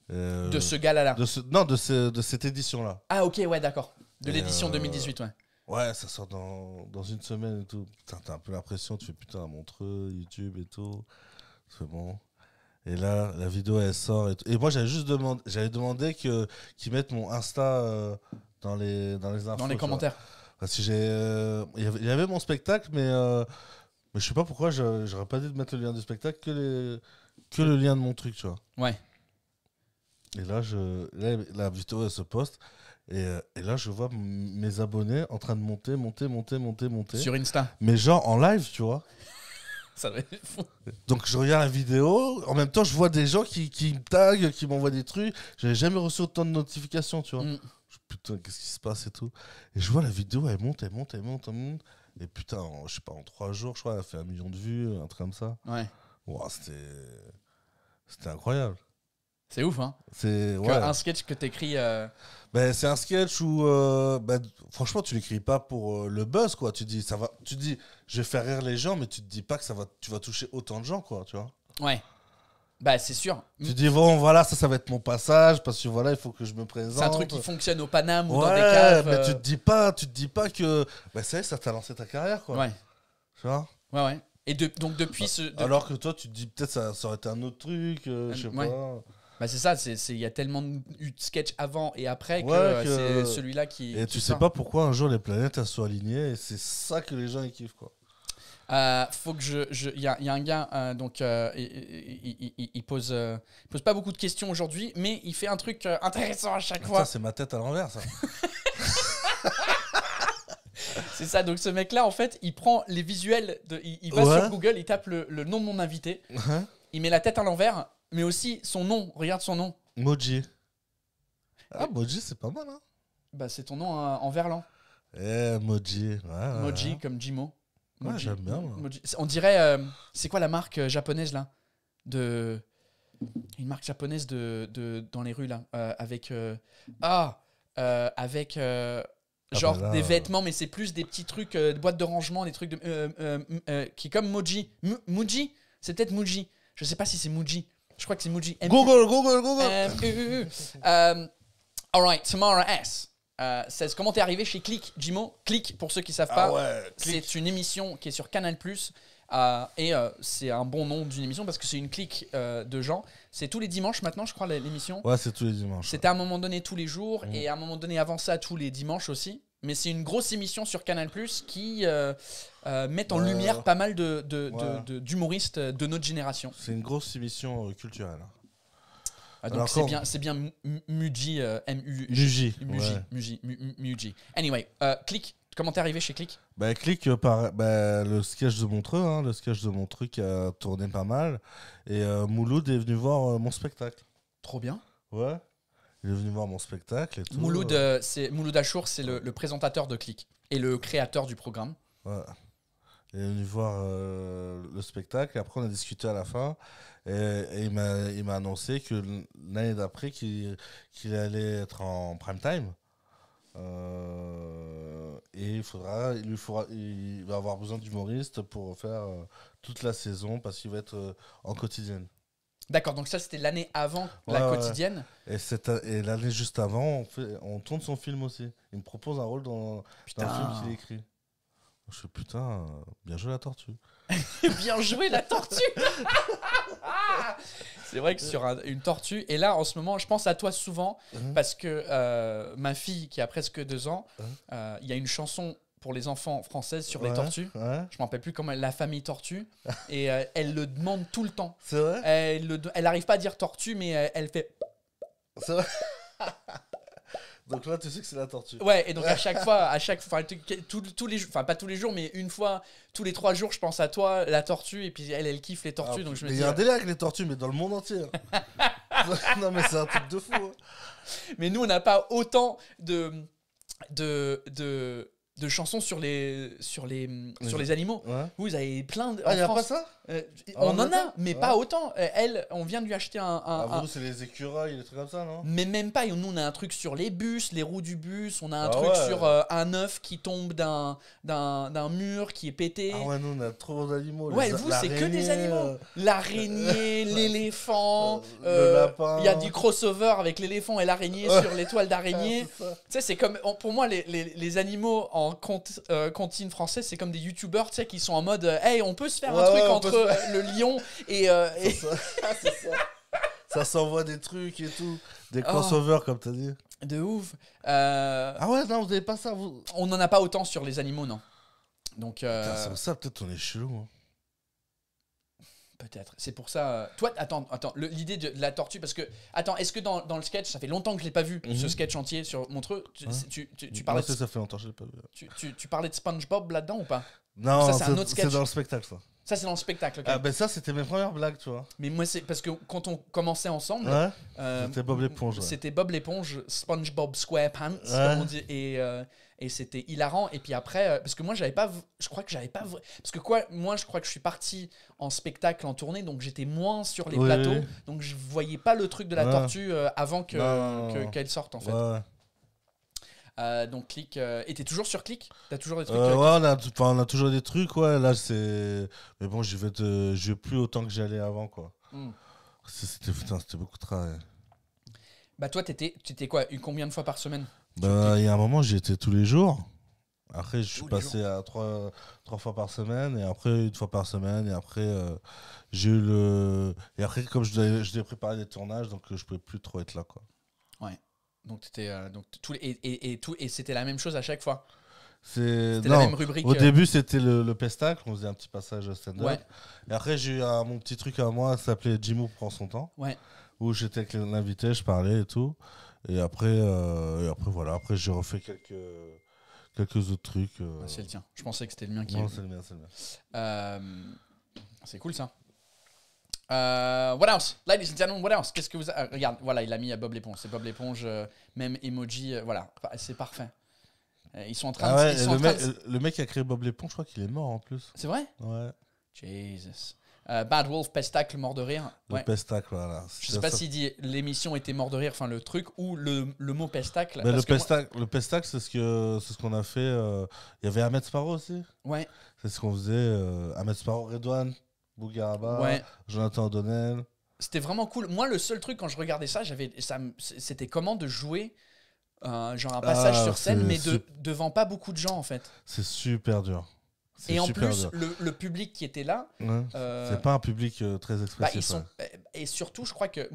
De ce gars-là. de Non, de, cette édition-là. Ah, ok, ouais, d'accord. De l'édition 2018, ouais. Ouais, ça sort dans, une semaine et tout. t'as un peu l'impression, tu fais putain, montreux, YouTube et tout. C'est bon. Et là, la vidéo, elle sort. Et, Et moi, j'avais juste demandé, j'avais demandé que, qu'ils mettent mon Insta dans les, dans les infos. Dans les commentaires. Parce j'ai. Euh, il y avait mon spectacle, mais, euh... mais je sais pas pourquoi je j'aurais pas dit de mettre le lien du spectacle que, que le lien de mon truc, tu vois. Ouais. Et là, je... là la vidéo, elle se poste. Et, euh, et, là, je vois mes abonnés en train de monter, monter, monter, monter, monter. Sur Insta. Mais genre en live, tu vois. *laughs* Ça va être Donc je regarde la vidéo, en même temps je vois des gens qui, qui me taguent, qui m'envoient des trucs. J'ai jamais reçu autant de notifications, tu vois. Mm qu'est-ce qui se passe et tout. Et je vois la vidéo, elle monte, elle monte, elle monte, elle monte. Et putain, je sais pas, en trois jours, je crois, elle a fait un million de vues, un truc comme ça. Ouais. c'était. C'était incroyable. C'est ouf, hein C'est ouais. un sketch que t'écris. Euh... Ben, c'est un sketch où, euh, ben, franchement, tu l'écris pas pour euh, le buzz, quoi. Tu dis, ça va, tu dis, je vais faire rire les gens, mais tu te dis pas que ça va, tu vas toucher autant de gens, quoi, tu vois. Ouais. Bah, c'est sûr. Tu dis, bon, voilà, ça, ça va être mon passage, parce que voilà, il faut que je me présente. C'est un truc qui fonctionne au Paname ou dans des caves. mais tu euh. te dis pas, tu te dis pas que. Bah, ça, ça t'a lancé ta carrière, quoi. Ouais. Tu vois Ouais, ouais. Et donc, depuis ce. Alors que toi, tu te dis, peut-être, ça, ça aurait été un autre truc, euh, je euh, sais pas. Bah c'est ça, il y a tellement eu de sketchs avant et après que, c'est celui-là qui. Et tu sais pas pourquoi un jour les planètes elles sont alignées et c'est ça que les gens ils kiffent quoi. Euh, faut que je, il y, y, a un gars euh, donc euh, il, pose, pose, pas beaucoup de questions aujourd'hui, mais il fait un truc intéressant à chaque fois. C'est ma tête à l'envers ça. *laughs* c'est ça, donc ce mec-là, en fait, il prend les visuels, de, il, va sur Google, il tape le, nom de mon invité, il met la tête à l'envers, mais aussi son nom, regarde son nom. Moji. Ah, Moji, c'est pas mal, hein Bah, c'est ton nom hein, en verlan. Eh, Moji. Moji, comme Jimo j'aime bien. On dirait. Euh, c'est quoi la marque euh, japonaise là de... Une marque japonaise de, de- dans les rues là. Euh, avec. Ah Avec. Ah, genre bah des vêtements, mais c'est plus des petits trucs, boîtes de rangement, des trucs de, qui comme Moji. Moji C'est peut-être Moji Je sais pas si c'est Moji, Je crois que c'est Moji Google, Google, Google. Alright, all right, Tamara S. Euh, comment t'es arrivé chez Click, Jimo Click, pour ceux qui savent ah pas, c'est une émission qui est sur Canal+. Plus euh, et euh, c'est un bon nom d'une émission parce que c'est une clique de gens. C'est tous les dimanches maintenant, je crois, l'émission. Ouais, c'est tous les dimanches. C'était à un moment donné tous les jours mhm. et à un moment donné avant ça tous les dimanches aussi. Mais c'est une grosse émission sur Canal Plus qui met en lumière pas mal d'humoristes de, de notre génération. C'est une grosse émission culturelle. Hein. Ah, c'est bien, c'est bien Muji, euh, M-U-J. Muji, Muji, Muji. Anyway, euh, click. Comment t'es arrivé chez Click Bah Click euh, par bah, le sketch de Montreux, hein, le sketch de Montreux qui a tourné pas mal. Et euh, Mouloud est venu voir mon spectacle. Trop bien. Ouais. Il est venu voir mon spectacle et tout. Mouloud, c'est Mouloud Achour, c'est le, présentateur de Click et le créateur du programme. Ouais. Il est venu voir le spectacle et après on a discuté à la fin. Et, il m'a annoncé que l'année d'après, qu'il allait être en prime time. Euh, et il faudra, il lui faudra, il va avoir besoin d'humoristes pour faire euh, toute la saison parce qu'il va être euh, en quotidienne. D'accord, donc ça c'était l'année avant la quotidienne. Et, et l'année juste avant, on, on, tourne son film aussi. Il me propose un rôle dans, un film qu'il écrit. Je suis putain, bien joué la tortue. *laughs* bien joué la tortue *laughs* c'est vrai que sur une tortue. Et là, en ce moment, je pense à toi souvent hein parce que euh, ma fille, qui a presque deux ans, hein euh, il y a une chanson pour les enfants françaises sur les tortues. Je ne me rappelle plus comment elle, la famille tortue. *laughs* et euh, elle le demande tout le temps. C'est vrai Elle n'arrive pas à dire tortue, mais elle, elle fait. C'est vrai *laughs* Donc là, tu sais que c'est la tortue Ouais, et donc à chaque *laughs* fois, à chaque fois, tous les jours, enfin pas tous les jours, mais une fois, tous les trois jours, je pense à toi, la tortue, et puis elle, elle kiffe les tortues. Ah, donc je Il y a un délire avec les tortues, mais dans le monde entier. Hein. *laughs* non, mais c'est un truc de fou. Hein. Mais nous, on n'a pas autant de, de, de, de chansons sur les, sur les, sur les animaux. Vous, vous avez plein de. Ah, il a pas ça euh, ah, on, en a, mais pas autant. Euh, elle, on vient de lui acheter un. Ah, un, c'est les écureuils, les trucs comme ça, non Mais même pas. Nous, on a un truc sur les bus, les roues du bus. On a un ah truc sur euh, un œuf qui tombe d'un, d'un, mur qui est pété. Ah ouais, nous, on a trop d'animaux. Ouais, vous, c'est que des animaux. L'araignée, *laughs* l'éléphant. le lapin. Il y a du crossover avec l'éléphant et l'araignée sur l'étoile d'araignée. *laughs* tu sais, c'est comme. Pour moi, les, animaux en comptine française, c'est comme des youtubeurs, qui sont en mode Hey, on peut se faire un truc entre euh, le lion et. Euh, *laughs* *laughs* ah, ça, s'envoie des trucs et tout. Des oh. crossovers, comme t'as dit. De ouf. Euh, ah ouais, non, vous n'avez pas ça. Vous... On n'en a pas autant sur les animaux, non. Donc. c'est ça, peut-être on est chelou. Hein. Peut-être. C'est pour ça. Toi, attends, attends. L'idée de, la tortue, parce que. Attends, est-ce que dans, dans, le sketch, ça fait longtemps que je l'ai pas vu, ce mhm. sketch entier sur Montreux Tu, tu, parlais. ça fait longtemps que je l'ai pas vu. Tu, parlais de SpongeBob là-dedans ou pas Non, c'est dans le spectacle, ça. Ça, c'est dans le spectacle. Ah ben ça c'était mes premières blagues, tu vois. Mais moi, c'est parce que quand on commençait ensemble, euh, C'était Bob l'éponge. c'était Bob l'éponge, SpongeBob SquarePants, on et, euh, et c'était hilarant. Et puis après, euh, parce que moi, j'avais pas, je crois que j'avais pas, parce que quoi, moi, je crois que je suis parti en spectacle, en tournée, donc j'étais moins sur les plateaux, donc je voyais pas le truc de la tortue avant qu'elle sorte en fait. Euh, donc clic. était euh, et t'es toujours sur clic T'as toujours des trucs euh, Ouais, on a, toujours des trucs, ouais. Là, c'est. Mais bon, je vais, je vais plus autant que j'allais avant, quoi. Hmm. C'était beaucoup de travail. Bah, toi, t'étais étais quoi Combien de fois par semaine Bah, il y a un moment, j'y étais tous les jours. Après, je suis passé à trois, trois fois par semaine, et après, une fois par semaine, et après, j'ai eu le. Et après, comme je devais, je devais préparer des tournages, donc je pouvais plus trop être là, quoi. Ouais. Donc, euh, donc et, et, tout, et c'était la même chose à chaque fois. C'était la même rubrique. Au euh. début, c'était le, le, pestacle, on faisait un petit passage stand-up. Et après, j'ai eu mon petit truc à moi, ça s'appelait Jimou prend son temps. Ouais. Où j'étais avec l'invité, je parlais et tout. Et après, euh, après voilà, après j'ai refait quelques, quelques autres trucs. Ah, c'est le tien. Je pensais que c'était le mien qui. Non, c'est c'est le mien. c'est cool ça. Euh, what else? Ladies and gentlemen, what else? Qu'est-ce que vous. regarde, voilà, il a mis à euh, Bob l'éponge. C'est Bob l'éponge, euh, même emoji. voilà, c'est parfait. Ils sont en train de. le, mec, qui a créé Bob l'éponge, je crois qu'il est mort en plus. C'est vrai? Ouais, Jesus. Bad Wolf, Pestacle, mort de rire. le pestacle, voilà. Je sais pas s'il dit l'émission était mort de rire, enfin le truc, ou le, le mot pestacle. le, pestacle, le c'est ce que ce qu'on a fait. Il y avait Ahmed Sparrow aussi. Ouais, C'est ce qu'on faisait. Ahmed Sparrow, Redouane. Bougaraba, Jonathan O'Donnell. C'était vraiment cool. Moi, le seul truc quand je regardais ça, j'avais, ça c'était comment de jouer euh, genre un passage ah, sur scène, mais devant pas beaucoup de gens en fait. C'est super dur. Et en plus, le, public qui était là. Euh, c'est pas un public euh, très expressif. Bah, eh, et surtout, je crois que.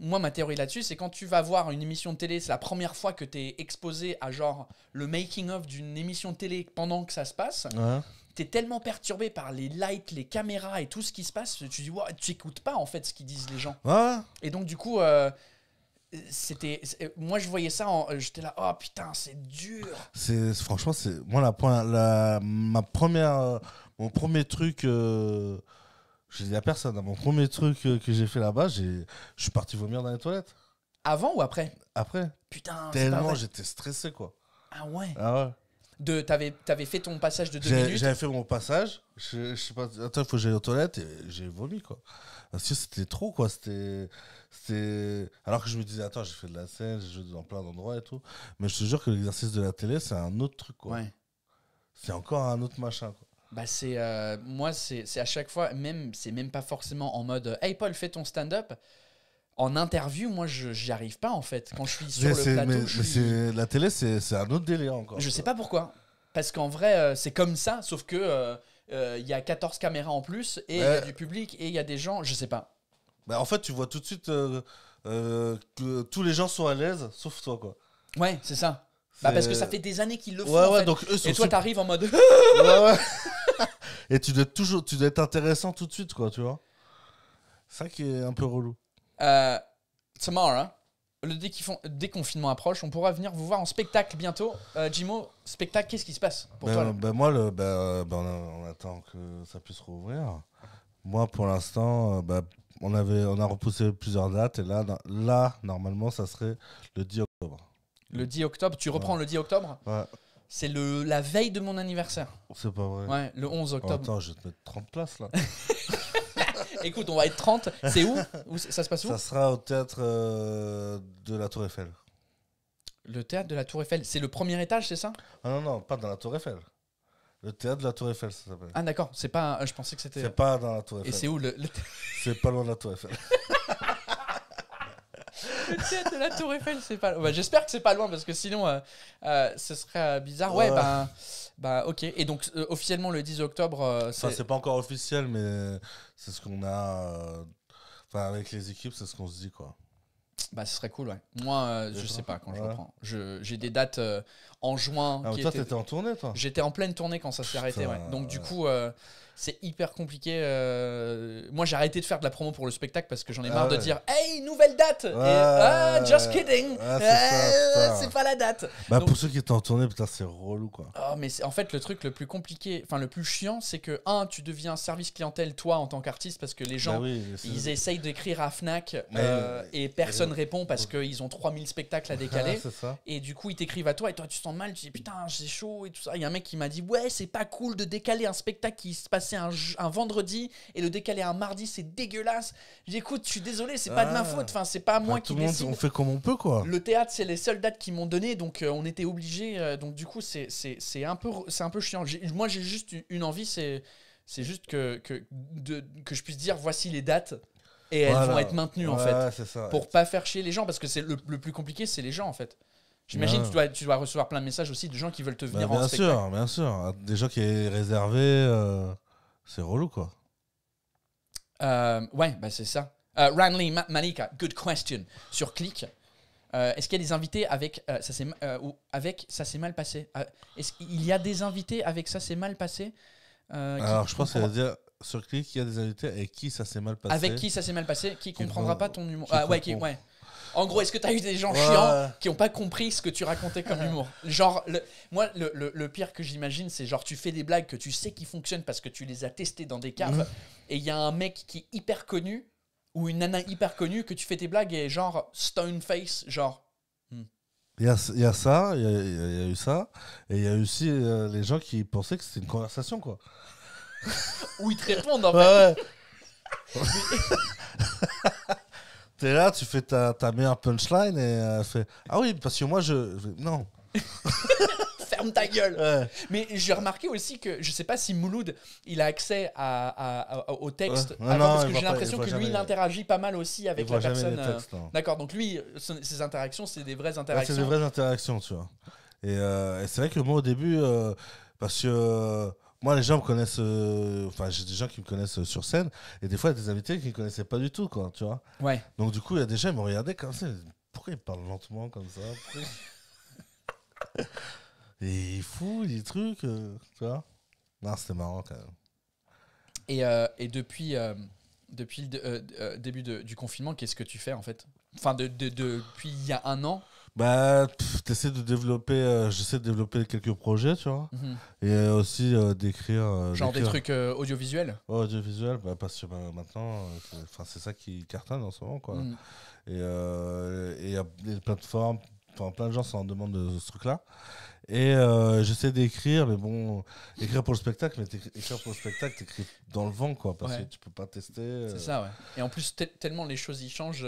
Moi, ma théorie là-dessus, c'est quand tu vas voir une émission de télé, c'est la première fois que tu es exposé à genre le making-of d'une émission de télé pendant que ça se passe. Ouais t'es tellement perturbé par les lights, les caméras et tout ce qui se passe, tu dis, wow, tu écoutes pas en fait ce qu'ils disent les gens. Ouais. Et donc, du coup. Euh, c'était moi je voyais ça euh, j'étais là oh putain c'est dur c'est franchement c'est moi la, la, ma première euh, mon premier truc je dis à personne hein, mon premier truc que j'ai fait là-bas j'ai je suis parti vomir dans les toilettes avant ou après après putain tellement j'étais stressé quoi ah ouais ah ouais de t'avais avais fait ton passage de deux minutes J'avais fait mon passage. Je, je sais pas, attends, il faut que j'aille aux toilettes et j'ai vomi quoi. Parce que c'était trop quoi, c'était alors que je me disais attends, j'ai fait de la scène, j'ai joué dans plein d'endroits et tout, mais je te jure que l'exercice de la télé, c'est un autre truc quoi. C'est encore un autre machin quoi. Bah c'est euh, moi c'est à chaque fois même c'est même pas forcément en mode hey Paul fais ton stand-up en interview, moi, je n'y arrive pas en fait. Quand je suis sur le plateau, mais, la télé, c'est un autre délire encore. Je sais pas pourquoi. Parce qu'en vrai, euh, c'est comme ça, sauf que il euh, euh, y a 14 caméras en plus et il y a du public et il y a des gens, je sais pas. Bah, en fait, tu vois tout de suite que tous les gens sont à l'aise, sauf toi, quoi. Ouais, c'est ça. Bah, parce que ça fait des années qu'ils le font. Donc, et toi, arrives en mode. *laughs* et tu dois toujours, tu dois être intéressant tout de suite, quoi, tu vois. C'est ça qui est un peu relou. Euh, tomorrow, hein. le déconfinement approche, on pourra venir vous voir en spectacle bientôt. Euh, Jimo, spectacle, qu'est-ce qui se passe pour ben, ben Moi, le, ben, euh, ben on attend que ça puisse rouvrir. Moi, pour l'instant, euh, ben, on, avait, on a repoussé plusieurs dates et là, là, normalement, ça serait le 10 octobre. Le 10 octobre, tu reprends le 10 octobre Ouais. C'est la veille de mon anniversaire. C'est pas vrai. Ouais, le 11 octobre. attends, je vais te mettre 30 places là. *laughs* Écoute, on va être 30. C'est où, Ça se passe où Ça sera au théâtre euh, de la Tour Eiffel. Le théâtre de la Tour Eiffel, c'est le premier étage, c'est ça ah non, non, pas dans la Tour Eiffel. Le théâtre de la Tour Eiffel, ça s'appelle. Ah d'accord, c'est pas. Je pensais que c'était. C'est pas dans la Tour Eiffel. Et c'est où le. le... c'est pas loin de la Tour Eiffel. *laughs* de la Tour Eiffel, c'est pas bah, J'espère que c'est pas loin parce que sinon, euh, euh, ce serait euh, bizarre. Ouais, ben, bah, ok. Et donc, officiellement, le 10 octobre, c'est. Enfin, c'est pas encore officiel, mais c'est ce qu'on a. Enfin, avec les équipes, c'est ce qu'on se dit, quoi. Bah, ce serait cool, ouais. Moi, je sais pas quand je reprends. Je- J'ai des dates en juin. Ah, toi, tu t'étais en tournée, toi J'étais en pleine tournée quand ça s'est arrêté, ouais. Donc, du coup, c'est hyper compliqué. Euh, moi, j'ai arrêté de faire de la promo pour le spectacle parce que j'en ai marre ah de dire Hey, nouvelle date Et, ah, Just kidding ah, eh, C'est pas la date bah, Pour ceux qui étaient en tournée, putain, c'est relou quoi. Oh, mais en fait, le truc le plus compliqué, enfin le plus chiant, c'est que, un, tu deviens service clientèle toi en tant qu'artiste parce que les gens, bah ils essayent d'écrire à Fnac bah euh, et personne répond parce qu'ils ont 3000 spectacles à *laughs* décaler. et du coup, ils t'écrivent à toi et toi, tu te sens mal, tu dis Putain, j'ai chaud et tout ça. Il y a un mec qui m'a dit Ouais, c'est pas cool de décaler un spectacle qui se passe c'est un, vendredi et le décaler un mardi, c'est dégueulasse. j'écoute je suis désolé, c'est pas de ma ah. faute. Enfin, c'est pas moi qui tout décide. Monde, on fait comme on peut, quoi. Le théâtre, c'est les seules dates qu'ils m'ont donné, donc euh, on était obligés. Euh, donc du coup, c'est un peu c'est un peu chiant. Moi, j'ai juste une envie, c'est c'est juste que que, que je puisse dire voici les dates et elles vont être maintenues en fait pour pas faire chier les gens parce que c'est le, plus compliqué c'est les gens en fait j'imagine tu dois tu dois recevoir plein de messages aussi de gens qui veulent te venir bah, bien sûr bien sûr ah, des gens qui est réservé euh, c'est relou, quoi. Euh, ouais, ben, c'est ça. Euh, Malika, good question. Sur Click, euh, est-ce qu'il y a des invités avec euh, ça s'est ou avec ça s'est mal passé Est-ce qu'il y a des invités avec ça s'est mal passé Alors je pense qu'il dire sur click il y a des invités avec qui ça s'est mal passé Avec qui ça s'est mal passé Qui, qui comprendra pas ton humour ah, ouais, qui, ouais. En gros, est-ce que tu as eu des gens chiants qui ont pas compris ce que tu racontais comme humour Genre, moi, le, pire que j'imagine, c'est genre, tu fais des blagues que tu sais qui fonctionnent parce que tu les as testées dans des caves, mhm. et il y a un mec qui est hyper connu, ou une nana hyper connue, que tu fais tes blagues et genre, stone face, genre. Hmm. Il y, a, ça, il y a, eu ça, et il y a aussi euh, les gens qui pensaient que c'était une conversation, quoi. *laughs* Ou ils te répondent, en fait. *laughs* *laughs* T'es là, tu fais ta, meilleure punchline et euh, elle fait Ah oui, parce que moi je. Non. *laughs* Ferme ta gueule. Mais j'ai remarqué aussi que je sais pas si Mouloud il a accès à, au texte Non, parce que j'ai l'impression que lui il interagit pas mal aussi avec la personne. Euh, hein. D'accord, donc lui, ses interactions, c'est des vraies interactions. c'est des vraies interactions, tu vois. Euh, et, c'est vrai que moi, au début, parce que moi, les gens me connaissent. Euh, enfin, j'ai des gens qui me connaissent euh, sur scène et des fois, des invités qui me connaissaient pas du tout, quoi, tu vois. Ouais. Donc, du coup, il y a des gens qui me regardaient comme ça. Pourquoi *laughs* il parle lentement comme ça Ils il- Et il des trucs, euh, tu vois. Non, c'était marrant quand même. Et, et depuis, depuis le début du confinement, qu'est-ce que tu fais en fait Enfin, de- depuis il y a un an, bah, de développer, euh, j'essaie de développer quelques projets, tu vois, mhm. et euh, aussi euh, d'écrire. Genre des trucs audiovisuels audiovisuel Audiovisuels, bah, parce que bah, maintenant, c'est ça qui cartonne en ce moment, quoi. Mhm. Et il y a des plateformes, enfin plein de gens sont en demande de ce truc-là. Et j'essaie d'écrire, mais bon, écrire pour le spectacle, mais écrire pour le spectacle, t'écris dans le vent, quoi, parce que tu peux pas tester. C'est ça, ouais. Et en plus, tellement les choses y changent.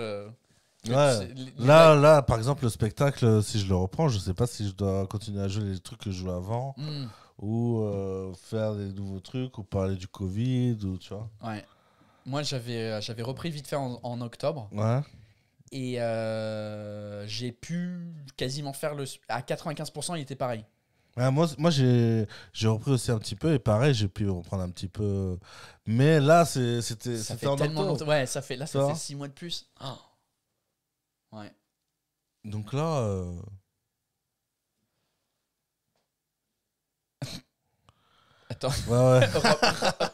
Là, là, par exemple, le spectacle, euh, si je le reprends, je sais pas si je dois continuer à jouer les trucs que je jouais avant hmm. ou euh, faire des nouveaux trucs ou parler du Covid ou tu vois. Ouais. Moi, j'avais euh, j'avais repris vite fait en, octobre. Et j'ai pu quasiment faire le à 95%, il était pareil. moi, moi j'ai repris aussi un petit peu et pareil, j'ai pu reprendre un petit peu. Mais là, c'était en octobre. Ouais, ça fait là, ça, fait 6 mois de plus. Oh. Donc là. Euh, Attends. Ouais,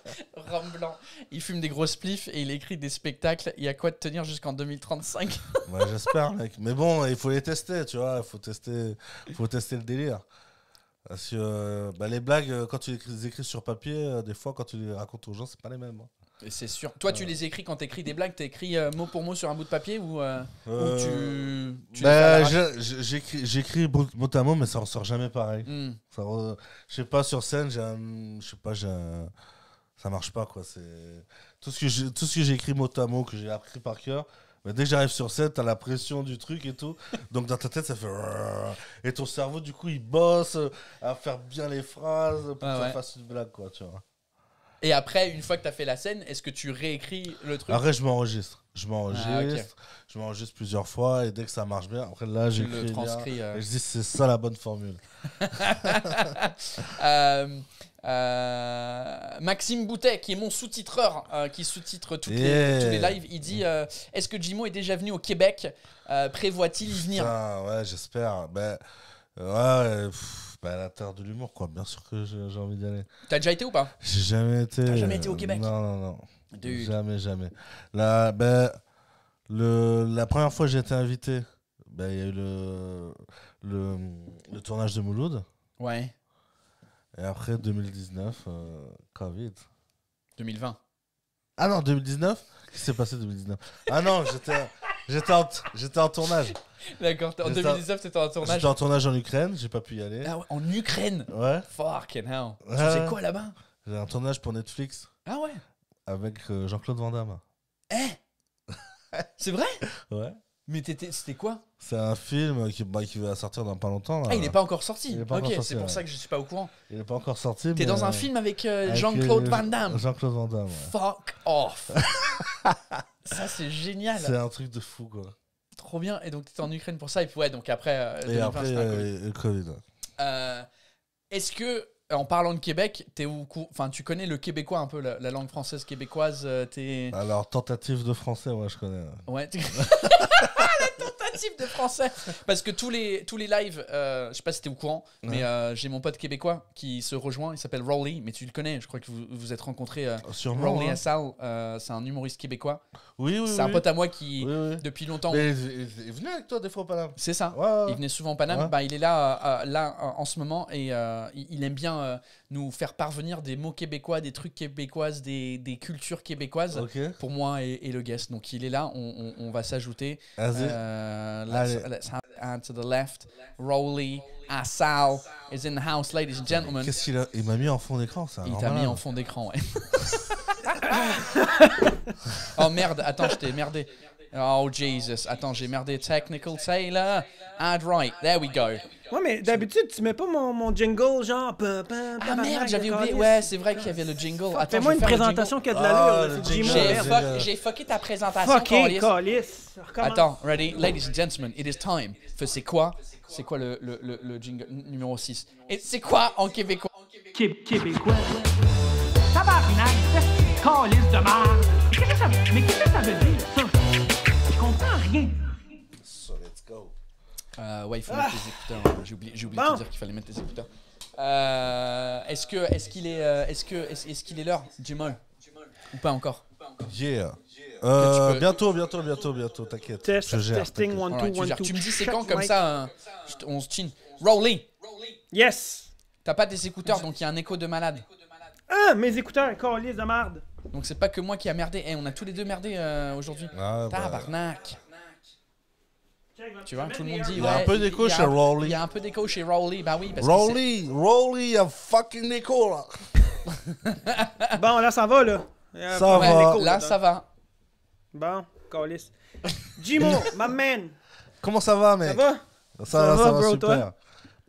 *laughs* Il fume des grosses spliffs et il écrit des spectacles. Il y a quoi de tenir jusqu'en 2035 *laughs* ouais, J'espère, mec. Mais bon, il faut les tester, tu vois. Il faut tester, faut tester le délire. Parce que euh, bah, les blagues, euh, quand tu les écris sur papier, des fois, quand tu les racontes aux gens, c'est pas les mêmes. Hein c'est sûr. Toi, tu les écris quand t'écris des blagues, T'écris euh, mot pour mot sur un bout de papier ou, euh, euh, tu. Bah, j'écris mot à mot, mais ça ressort jamais pareil. Hmm. Je sais pas, sur scène, Je sais pas, Ça marche pas, quoi. Tout ce que j'écris mot à mot, que j'ai appris par cœur, mais bah, dès que j'arrive sur scène, t'as la pression du truc et tout. *laughs* Donc dans ta tête, ça fait. Et ton cerveau, du coup, il bosse à faire bien les phrases pour ah que tu une blague, quoi, tu vois. Et après, une fois que tu as fait la scène, est-ce que tu réécris le truc Après, je m'enregistre. Je m'enregistre, ah, je m'enregistre plusieurs fois et dès que ça marche bien, après là, j'écris. Je, euh... je dis, c'est ça la bonne formule. *laughs* Euh, euh, Maxime Boutet, qui est mon sous-titreur, euh, qui sous-titre tous les, lives, il dit Est-ce que Jimo est déjà venu au Québec Prévoit-il y venir Ouais, j'espère. Ben, ouais pas la terre de l'humour, quoi. Bien sûr que j'ai envie d'y aller. T'as déjà été ou pas J'ai jamais été. T'as jamais été au Québec Non, non, non. Jamais, jamais. La, ben, le, la première fois que j'ai été invité, ben, il y a eu le, le, tournage de Mouloud. Ouais. Et après 2019, euh, Covid. 2020. Ah non, 2019 Qu'est-ce qui s'est passé 2019 Ah non, j'étais j'étais en tournage. D'accord. En 2019, t'étais en tournage. J'étais en tournage en Ukraine, j'ai pas pu y aller. Ah ouais, en Ukraine Ouais. Fucking hell. Tu faisais quoi là-bas J'ai un tournage pour Netflix. Ah ouais Avec euh, Jean-Claude Van Damme. Eh *laughs* C'est vrai Ouais. Mais c'était quoi C'est un film qui, bah, va sortir dans pas longtemps. Ah, il n'est pas encore sorti. Il est pas ok, c'est pour ça que je suis pas au courant. Il n'est pas encore sorti. T'es dans un film avec, euh, Jean-Claude euh, Van Damme. Jean-Claude Van Damme. Fuck off. *laughs* ça, c'est génial. C'est un truc de fou, quoi. Trop bien. Et donc, tu es en Ukraine pour ça. il faut ouais, donc après. Euh, et après, le Covid. Euh, euh, est-ce que, en parlant de Québec, es enfin, tu connais le québécois un peu, la, langue française québécoise Alors, tentative de français, ouais, je connais. ouais *laughs* de français. Parce que tous les, tous les lives, euh, je sais pas si t'es au courant, mais euh, j'ai mon pote québécois qui se rejoint, il s'appelle Rowley, mais tu le connais, je crois que vous vous êtes rencontré Euh, oh, Sûrement. Rowley euh, c'est un humoriste québécois. Oui, oui. C'est un pote à moi qui, depuis longtemps. Mais il venait avec toi des fois au Paname. C'est ça. Il venait souvent au Paname. Bah, il est là, là en ce moment et il aime bien nous faire parvenir des mots québécois, des trucs québécoises, des, des cultures québécoises pour moi et, le guest. Donc il est là, on, va s'ajouter. Euh, Uh, let's, add to the left. Roly Assal is in the house, ladies and gentlemen. Qu'est-ce qu'il a Il m'a mis en fond d'écran, ça. Il t'a mis en fond d'écran, ouais. *laughs* oh merde, attends, je t'ai merdé. Oh Jesus, attends, j'ai merdé. Technical Taylor, add right, there we go. Ouais, mais d'habitude, tu mets pas mon, jingle genre. ah merde, j'avais oublié. Ouais, c'est vrai qu'il y avait le jingle. Fais-moi une présentation qui a de l'allure. Ah, j'ai fucké ta présentation. Fucké, Calice. Attends, ready? Ladies and gentlemen, it is time C'est quoi? C'est quoi le, le, le, le jingle numéro 6? Et c'est quoi en québécois? Québécois. Ça va, de merde. Qu'est-ce mais qu'est-ce que ça veut dire, ça? Je comprends rien. So let's go. Euh, ouais, il faut mettre les écouteurs. Hein. J'ai oublié, de dire qu'il fallait mettre les écouteurs. Euh, est-ce que, est-ce qu'il est, euh, est-ce que, est-ce, qu'il est l'heure, Jimmer? Ou pas encore? Yeah. Euh, peux... Bientôt, bientôt, bientôt, bientôt, t'inquiète. Test, je gère, testing, one, one, tu, me dis c'est quand comme ça, hein. on se chine. Rowley! Yes. T'as pas des écouteurs, donc il y a un écho de malade. Ah, mes écouteurs, colliers de merde. Donc c'est pas que moi qui a merdé. Eh, on a tous les deux merdé euh, aujourd'hui. Ah, bah. Tabarnak. Tu vois, tout le monde dit. Il y a ouais, un peu d'écho chez Rowley. Il y a un peu d'écho chez Rowley, bah oui. Parce Rowley, Rowley, a fucking écho là. *laughs* bon, là ça va là. Ça va. Là ça va. Bon, Colis. Jimo, *laughs* my man! Comment ça va, mec? Ça va? Ça, va, super. Toi?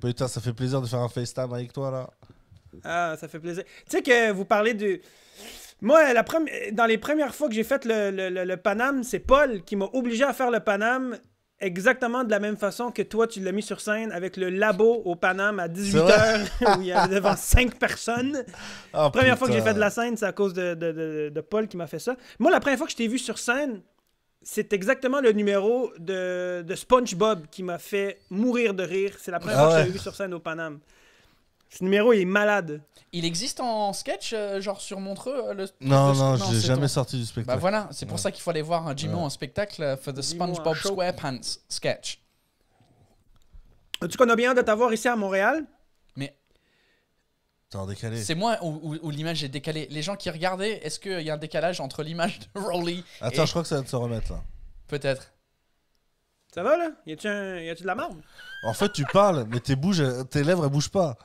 Putain, ça fait plaisir de faire un FaceTime avec toi, là. Ah, ça fait plaisir. Tu sais que vous parlez du... Moi, la première... dans les premières fois que j'ai fait le, le, le, le Paname, c'est Paul qui m'a obligé à faire le Paname exactement de la même façon que toi, tu l'as mis sur scène avec le labo au Paname à 18h, *laughs* où il y avait devant 5 *laughs* personnes. Oh, première fois que j'ai fait de la scène, c'est à cause de, de, Paul qui m'a fait ça. Moi, la première fois que je t'ai vu sur scène, c'est exactement le numéro de, SpongeBob qui m'a fait mourir de rire. C'est la première ah fois que je vu sur scène au Paname. Ce numéro il est malade. Il existe en sketch, euh, genre sur Montreux euh, le... Non, non, j'ai jamais sorti du spectacle. Bah voilà, c'est pour ça qu'il faut aller voir un en spectacle euh, for the SpongeBob SquarePants sketch. Tu connais bien de t'avoir ici à Montréal. Mais T'es en décalé. c'est moi où, l'image est décalée. Les gens qui regardaient, est-ce qu'il y a un décalage entre l'image de Rolly Attends, je crois que ça va se remettre là. Peut-être. Ça va là Y a-tu de la marbre En fait, tu parles, mais tes, bouges, tes lèvres elles bougent pas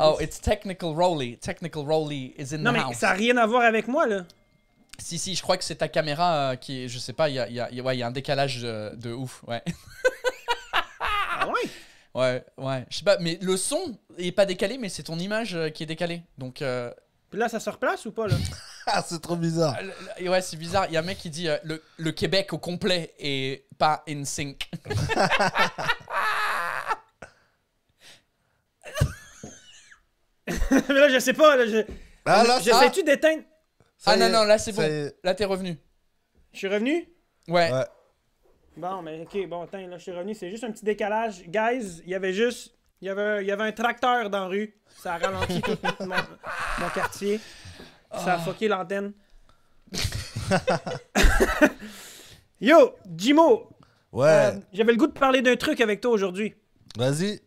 oh, it's technical Rolly. Technical Rolly is in the house. Non, mais ça n'a rien à voir avec moi, là. Si, si, je crois que c'est ta caméra euh, qui est, je sais pas, il y a, un décalage euh, de, ouf, ouais. ah ouais? *laughs* Ouais, ouais. Je sais pas, mais le son est pas décalé, mais c'est ton image euh, qui est décalée. Donc. là, ça se replace ou pas, là? *laughs* ah, c'est trop bizarre. ouais, c'est bizarre. Il y a un mec qui dit le, le Québec au complet et pas in sync. *laughs* mais là, je sais pas. Là, je... Ah, J'essaie-tu d'éteindre Ah, ah non, non, là, c'est bon. Là, t'es revenu. Je suis revenu Ouais. Bon, mais ok, bon, attends, là, je suis revenu. C'est juste un petit décalage. Guys, il y avait juste. Il y avait, il y avait un tracteur dans la rue. Ça a ralenti *laughs* tout mon, quartier. Ça a ah. fucké l'antenne. *laughs* Yo, Jimo! Ouais. Euh, j'avais le goût de parler d'un truc avec toi aujourd'hui. Vas-y.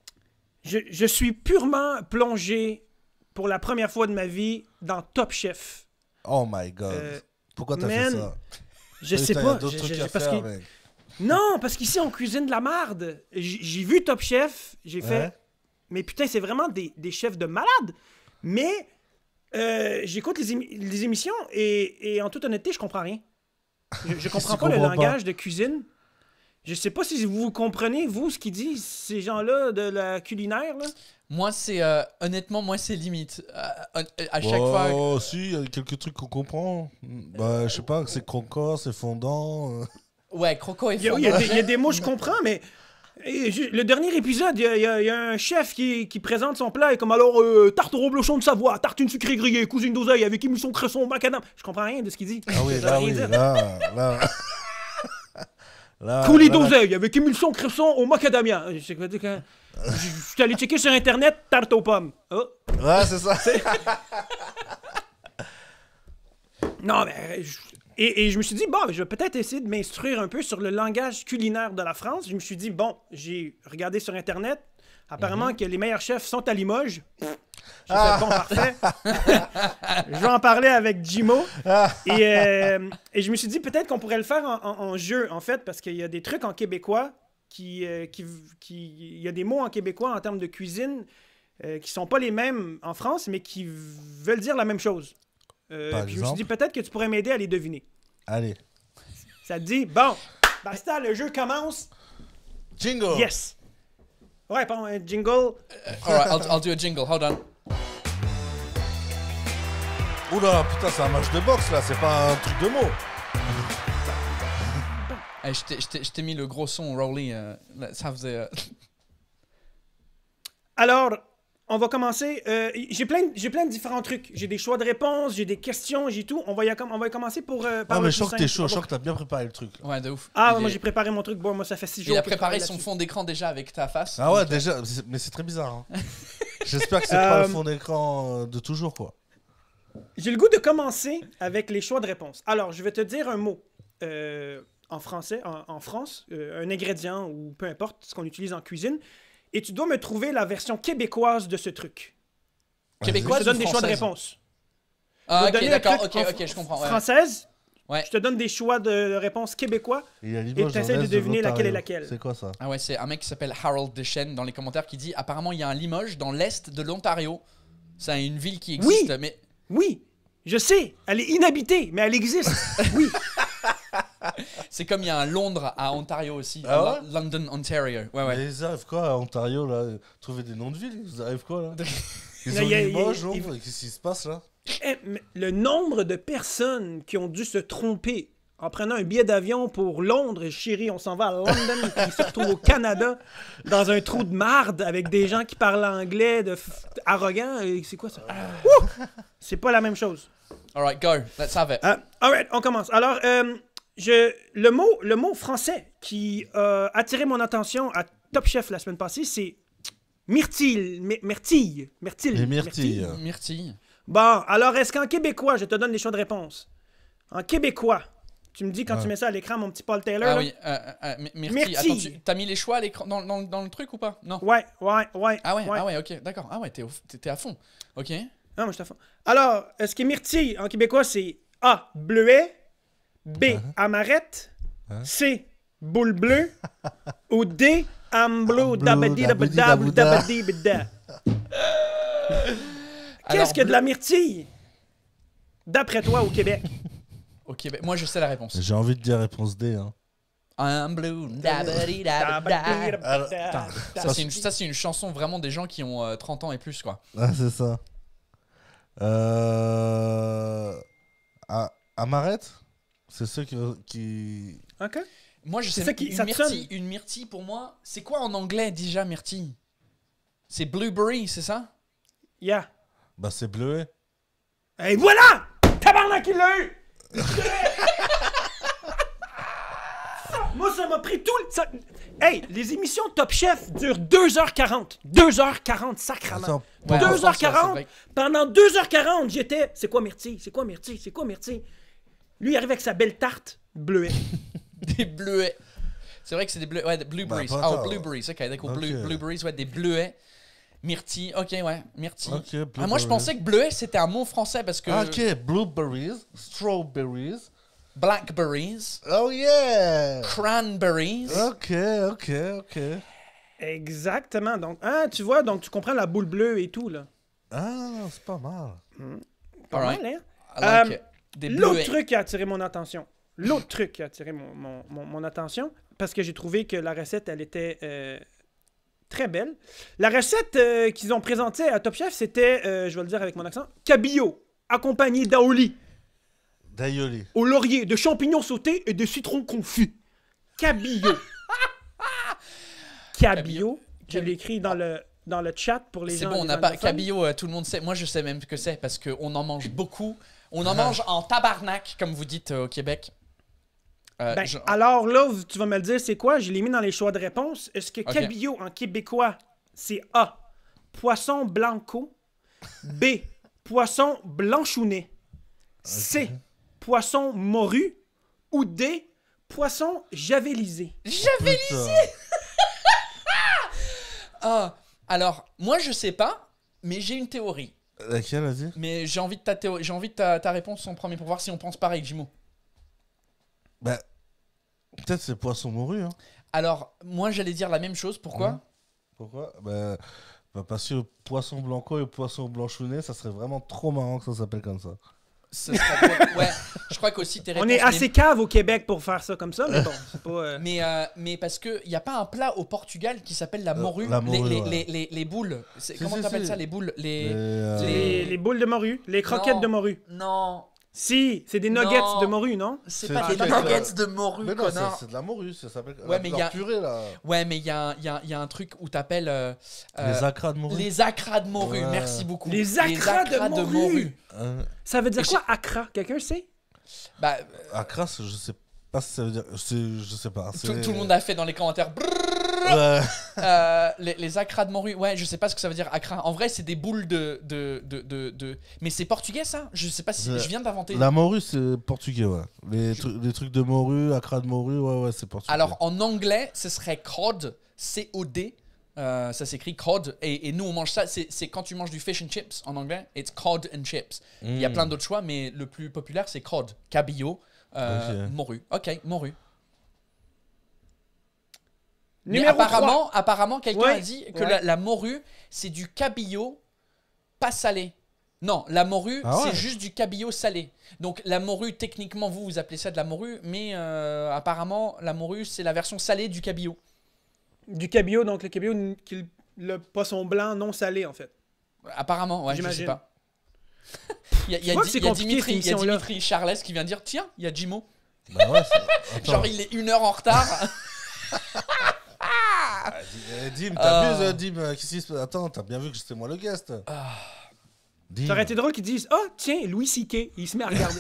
Je, je, suis purement plongé pour la première fois de ma vie dans Top Chef. Oh my God. Euh, Pourquoi t'as fait ça? Je sais pas. Non, parce qu'ici, on cuisine de la marde. J'ai vu Top Chef, j'ai fait... Mais putain, c'est vraiment des, chefs de malades. Mais euh, j'écoute les, émissions et, en toute honnêteté, je comprends rien. Je, *laughs* comprends pas le langage de cuisine. Je sais pas si vous comprenez, vous, ce qu'ils disent, ces gens-là de la culinaire. Là. Moi, c'est euh, honnêtement, moi, c'est limite. Euh, euh, à, chaque fois. Oh, si, il y a quelques trucs qu'on comprend. Bah, je sais pas, c'est croquant, c'est fondant. Ouais, croco et fondant. Il y, a, des, mots, je comprends, mais. le dernier épisode, il y, a un chef qui, présente son plat et comme alors tarte au reblochon de Savoie, une sucrée grillée, cousine d'oseille avec émulsion cresson, macadam. Je comprends rien de ce qu'il dit. Ah oui, là, oui, là, là. *laughs* Coulis d'oseille avec émulsion cresson au macadamia. Je sais quoi je suis allé checker sur Internet, tarte aux pommes. Oh. Ouais, c'est ça. non, mais. Euh, et, je me suis dit, bon, je vais peut-être essayer de m'instruire un peu sur le langage culinaire de la France. Je me suis dit, bon, j'ai regardé sur Internet. Apparemment mhm. que les meilleurs chefs sont à Limoges. J'ai *laughs* bon, parfait. je vais en parler avec Jimo. et, euh, et je me suis dit, peut-être qu'on pourrait le faire en jeu, en fait, parce qu'il y a des trucs en québécois qui, euh, qui, Il y a des mots en québécois en termes de cuisine euh, qui sont pas les mêmes en France, mais qui veulent dire la même chose. Euh, je me suis dit, peut-être que tu pourrais m'aider à les deviner. Allez, Ça te dit, bon, basta, le jeu commence. jingle. Yes. Ouais, pardon, un jingle. All right, I'll, I'll do a jingle. Hold on. Oula, putain, c'est un match de boxe là, c'est pas un truc de mots. Eh, je t'ai mis le gros son Rowley. Euh, ça faisait. Euh, *laughs* Alors, on va commencer. Euh, j'ai plein, j'ai plein de différents trucs. J'ai des choix de réponses, j'ai des questions, j'ai tout. On va y, on va commencer pour. Ah mais je sens que t'es chaud, je sens que t'as bien préparé le truc. Ouais, de ouf. Ah, moi j'ai préparé mon truc. Bon, moi ça fait 6 jours. Il a préparé son fond d'écran déjà avec ta face. Ah ouais, déjà, mais c'est très bizarre. Hein. *laughs* J'espère que c'est pas le fond d'écran de toujours, quoi. J'ai le goût de commencer avec les choix de réponses. Alors, je vais te dire un mot. Euh, en français, en, France, euh, un ingrédient ou peu importe ce qu'on utilise en cuisine, et tu dois me trouver la version québécoise de ce truc. Québécoise Je te donne des choix de réponse. Ah, ok, d'accord, ok, ok, je comprends. Française, Ouais. Je te donne des choix de réponse québécois et, tu essaies de deviner laquelle est laquelle. C'est quoi ça Ah ouais, c'est un mec qui s'appelle Harold Deschenes dans les commentaires qui dit apparemment il y a un Limoges dans l'est de l'Ontario. C'est une ville qui existe, oui mais oui, je sais, elle est inhabitée, mais elle existe. *laughs* oui. C'est comme il y a un Londres à Ontario aussi. Ah ouais London, Ontario. Ouais, ouais. Mais ils arrivent quoi à Ontario là Trouver des noms de villes, ils arrivent quoi là *laughs* Ils ont des moches, qu'est-ce qui se passe là eh, Le nombre de personnes qui ont dû se tromper en prenant un billet d'avion pour Londres, chérie, on s'en va à London, qui *laughs* se retrouve au Canada, dans un trou de marde avec des gens qui parlent anglais, de arrogants. C'est quoi ça? Ah. C'est pas la même chose. All right, go. Let's have it. Uh, all right, on commence. Alors, euh, je, le, mot, le mot français qui euh, a attiré mon attention à Top Chef la semaine passée, c'est myrtille. Myrtille. Myrtille. Myrtille. Myrtille. Bon, alors est-ce qu'en québécois, je te donne les choix de réponse? En québécois, tu me dis quand tu mets ça à l'écran, mon petit Paul Taylor. Ah oui, euh, euh, myrtille. Attends, tu as mis les choix à l'écran dans, le truc ou pas Non. Ouais, ouais, ouais. Ah ouais, Ah ouais ok, d'accord. Ah ouais, t'es à fond. Ok. Non, moi je suis à fond. Alors, est ce que myrtille en québécois, c'est A, bleuet, B. Uh-huh. Amarette. C. Boule bleue. *laughs* ou D. Amblou dabadi dabadi *laughs* Qu'est-ce que de la myrtille D'après toi au Québec *laughs* Au Québec, moi je sais la réponse. J'ai envie de dire réponse D. Hein. Ça, c'est une, ça, c'est une chanson vraiment des gens qui ont 30 euh, ans et plus, quoi. Ah, c'est ça. Euh... Amarette c'est ça qui. Ok. Moi, je sais ça qui, une, ça myrtille, une myrtille, pour moi, c'est quoi en anglais déjà myrtille C'est blueberry, c'est ça Yeah. Bah, c'est bleu. Hein. Et voilà Tabarnak, il l'a eu *laughs* Moi, ça m'a pris tout le. Ça... Hey, les émissions Top Chef durent 2h40. 2h40, sacrament. 2h40. Pendant 2h40, j'étais. C'est quoi myrtille C'est quoi myrtille C'est quoi myrtille lui, il arrive avec sa belle tarte bleuet. *laughs* des bleuets. C'est vrai que c'est des bleuets. Ouais, des blueberries. Ah, oh, blueberries. Ok, d'accord. blueberries, ouais, des bleuets. Myrtille, ok, ouais, myrtille. ah, moi, je pensais que bleuet, c'était un mot français parce que. Ah, ok, blueberries, strawberries. Blackberries. Oh yeah! Cranberries. Ok, ok, ok. Exactement. Donc, ah, tu vois, donc tu comprends la boule bleue et tout, là. Ah, c'est pas mal. Hmm. Pas mal, hein? I euh, L'autre truc qui a attiré mon attention. L'autre truc qui a attiré mon, mon, mon, attention, parce que j'ai trouvé que la recette, elle était euh, très belle. La recette euh, qu'ils ont présentée à Top Chef, c'était, euh, je vais le dire avec mon accent, cabillaud, accompagné d'aoli. D'aoli. Au laurier, de champignons sautés et de citron confus. Cabillaud. *laughs* cabillaud, je écrit dans le dans le chat pour les gens. C'est bon, on n'a pas. Cabillaud, tout le monde sait. Moi, je sais même ce que c'est parce qu'on en mange beaucoup on en ah. mange en tabarnak, comme vous dites euh, au Québec. Euh, ben, Alors là, tu vas me le dire, c'est quoi? Je l'ai mis dans les choix de réponse. Est-ce que okay. cabillaud en québécois, c'est A, poisson blanco, B, poisson blanchounet, C, poisson morue ou D, poisson javelisé? Javelisé! *laughs* ah, alors, moi, je sais pas, mais j'ai une théorie. Mais j'ai envie de, ta, j'ai envie de ta, réponse en premier pour voir si on pense pareil, Jimo. Bah, peut-être c'est poisson morue. Hein. Alors, moi, j'allais dire la même chose. Pourquoi hein Pourquoi bah, bah, parce que poisson blanco et poisson blanchounet, ça serait vraiment trop marrant que ça s'appelle comme ça. *laughs* ouais, je crois qu'aussi On est assez cave au Québec pour faire ça comme ça, mais bon, euh, euh, Mais, parce qu'il n'y a pas un plat au Portugal qui s'appelle la euh, morue. les, boules. Comment t'appelles ça, les boules les... Les, boules de morue, les croquettes de morue. Non, si, c'est des nuggets de morue, non C'est pas des nuggets euh, de morue, Mais non, c'est de la morue, ça s'appelle. Ouais, la mais il y a- purée, là. Ouais, mais il y a, un- y a truc où t'appelles. Euh, euh, les acras de morue. les acras de morue, merci beaucoup. Les acras de morue. Ça veut dire quoi, acra Quelqu'un sait Bah, acras, je sais pas si ça veut dire. Je sais pas. tout, le monde a fait dans les commentaires. Euh, les, acras de morue, ouais, je sais pas ce que ça veut dire acra. En vrai, c'est des boules de. de, Mais c'est portugais ça Je sais pas si. Je viens d'inventer. La morue, c'est portugais, ouais. Les, trucs de morue, acra de morue, ouais, ouais, c'est portugais. Alors en anglais, ce serait cod, C-O-D. Euh, ça s'écrit cod et, nous on mange ça c'est, quand tu manges du fish and chips en anglais it's cod and chips il y a hmm. plein d'autres choix mais le plus populaire c'est cod cabillaud euh, morue ok morue mais apparemment, apparemment quelqu'un a dit que la, morue, c'est du cabillaud pas salé. Non, la morue, ah c'est juste du cabillaud salé. Donc la morue, techniquement, vous, vous appelez ça de la morue, mais euh, apparemment, la morue, c'est la version salée du cabillaud. Du cabillaud, donc le cabillaud, le poisson blanc non salé, en fait. Apparemment, ouais, je sais pas. Il *laughs* y a, y Dimitri, Charles qui vient dire Tiens, il y a Jimo. Bah *laughs* Genre, il est une heure en retard. *laughs* Eh, Dim, t'abuses, ah. euh, Dim. Euh, qui Attends, t'as bien vu que c'était moi le guest. Ah. Ça aurait été drôle qu'ils disent Oh, tiens, Louis C.K. Il se met à regarder.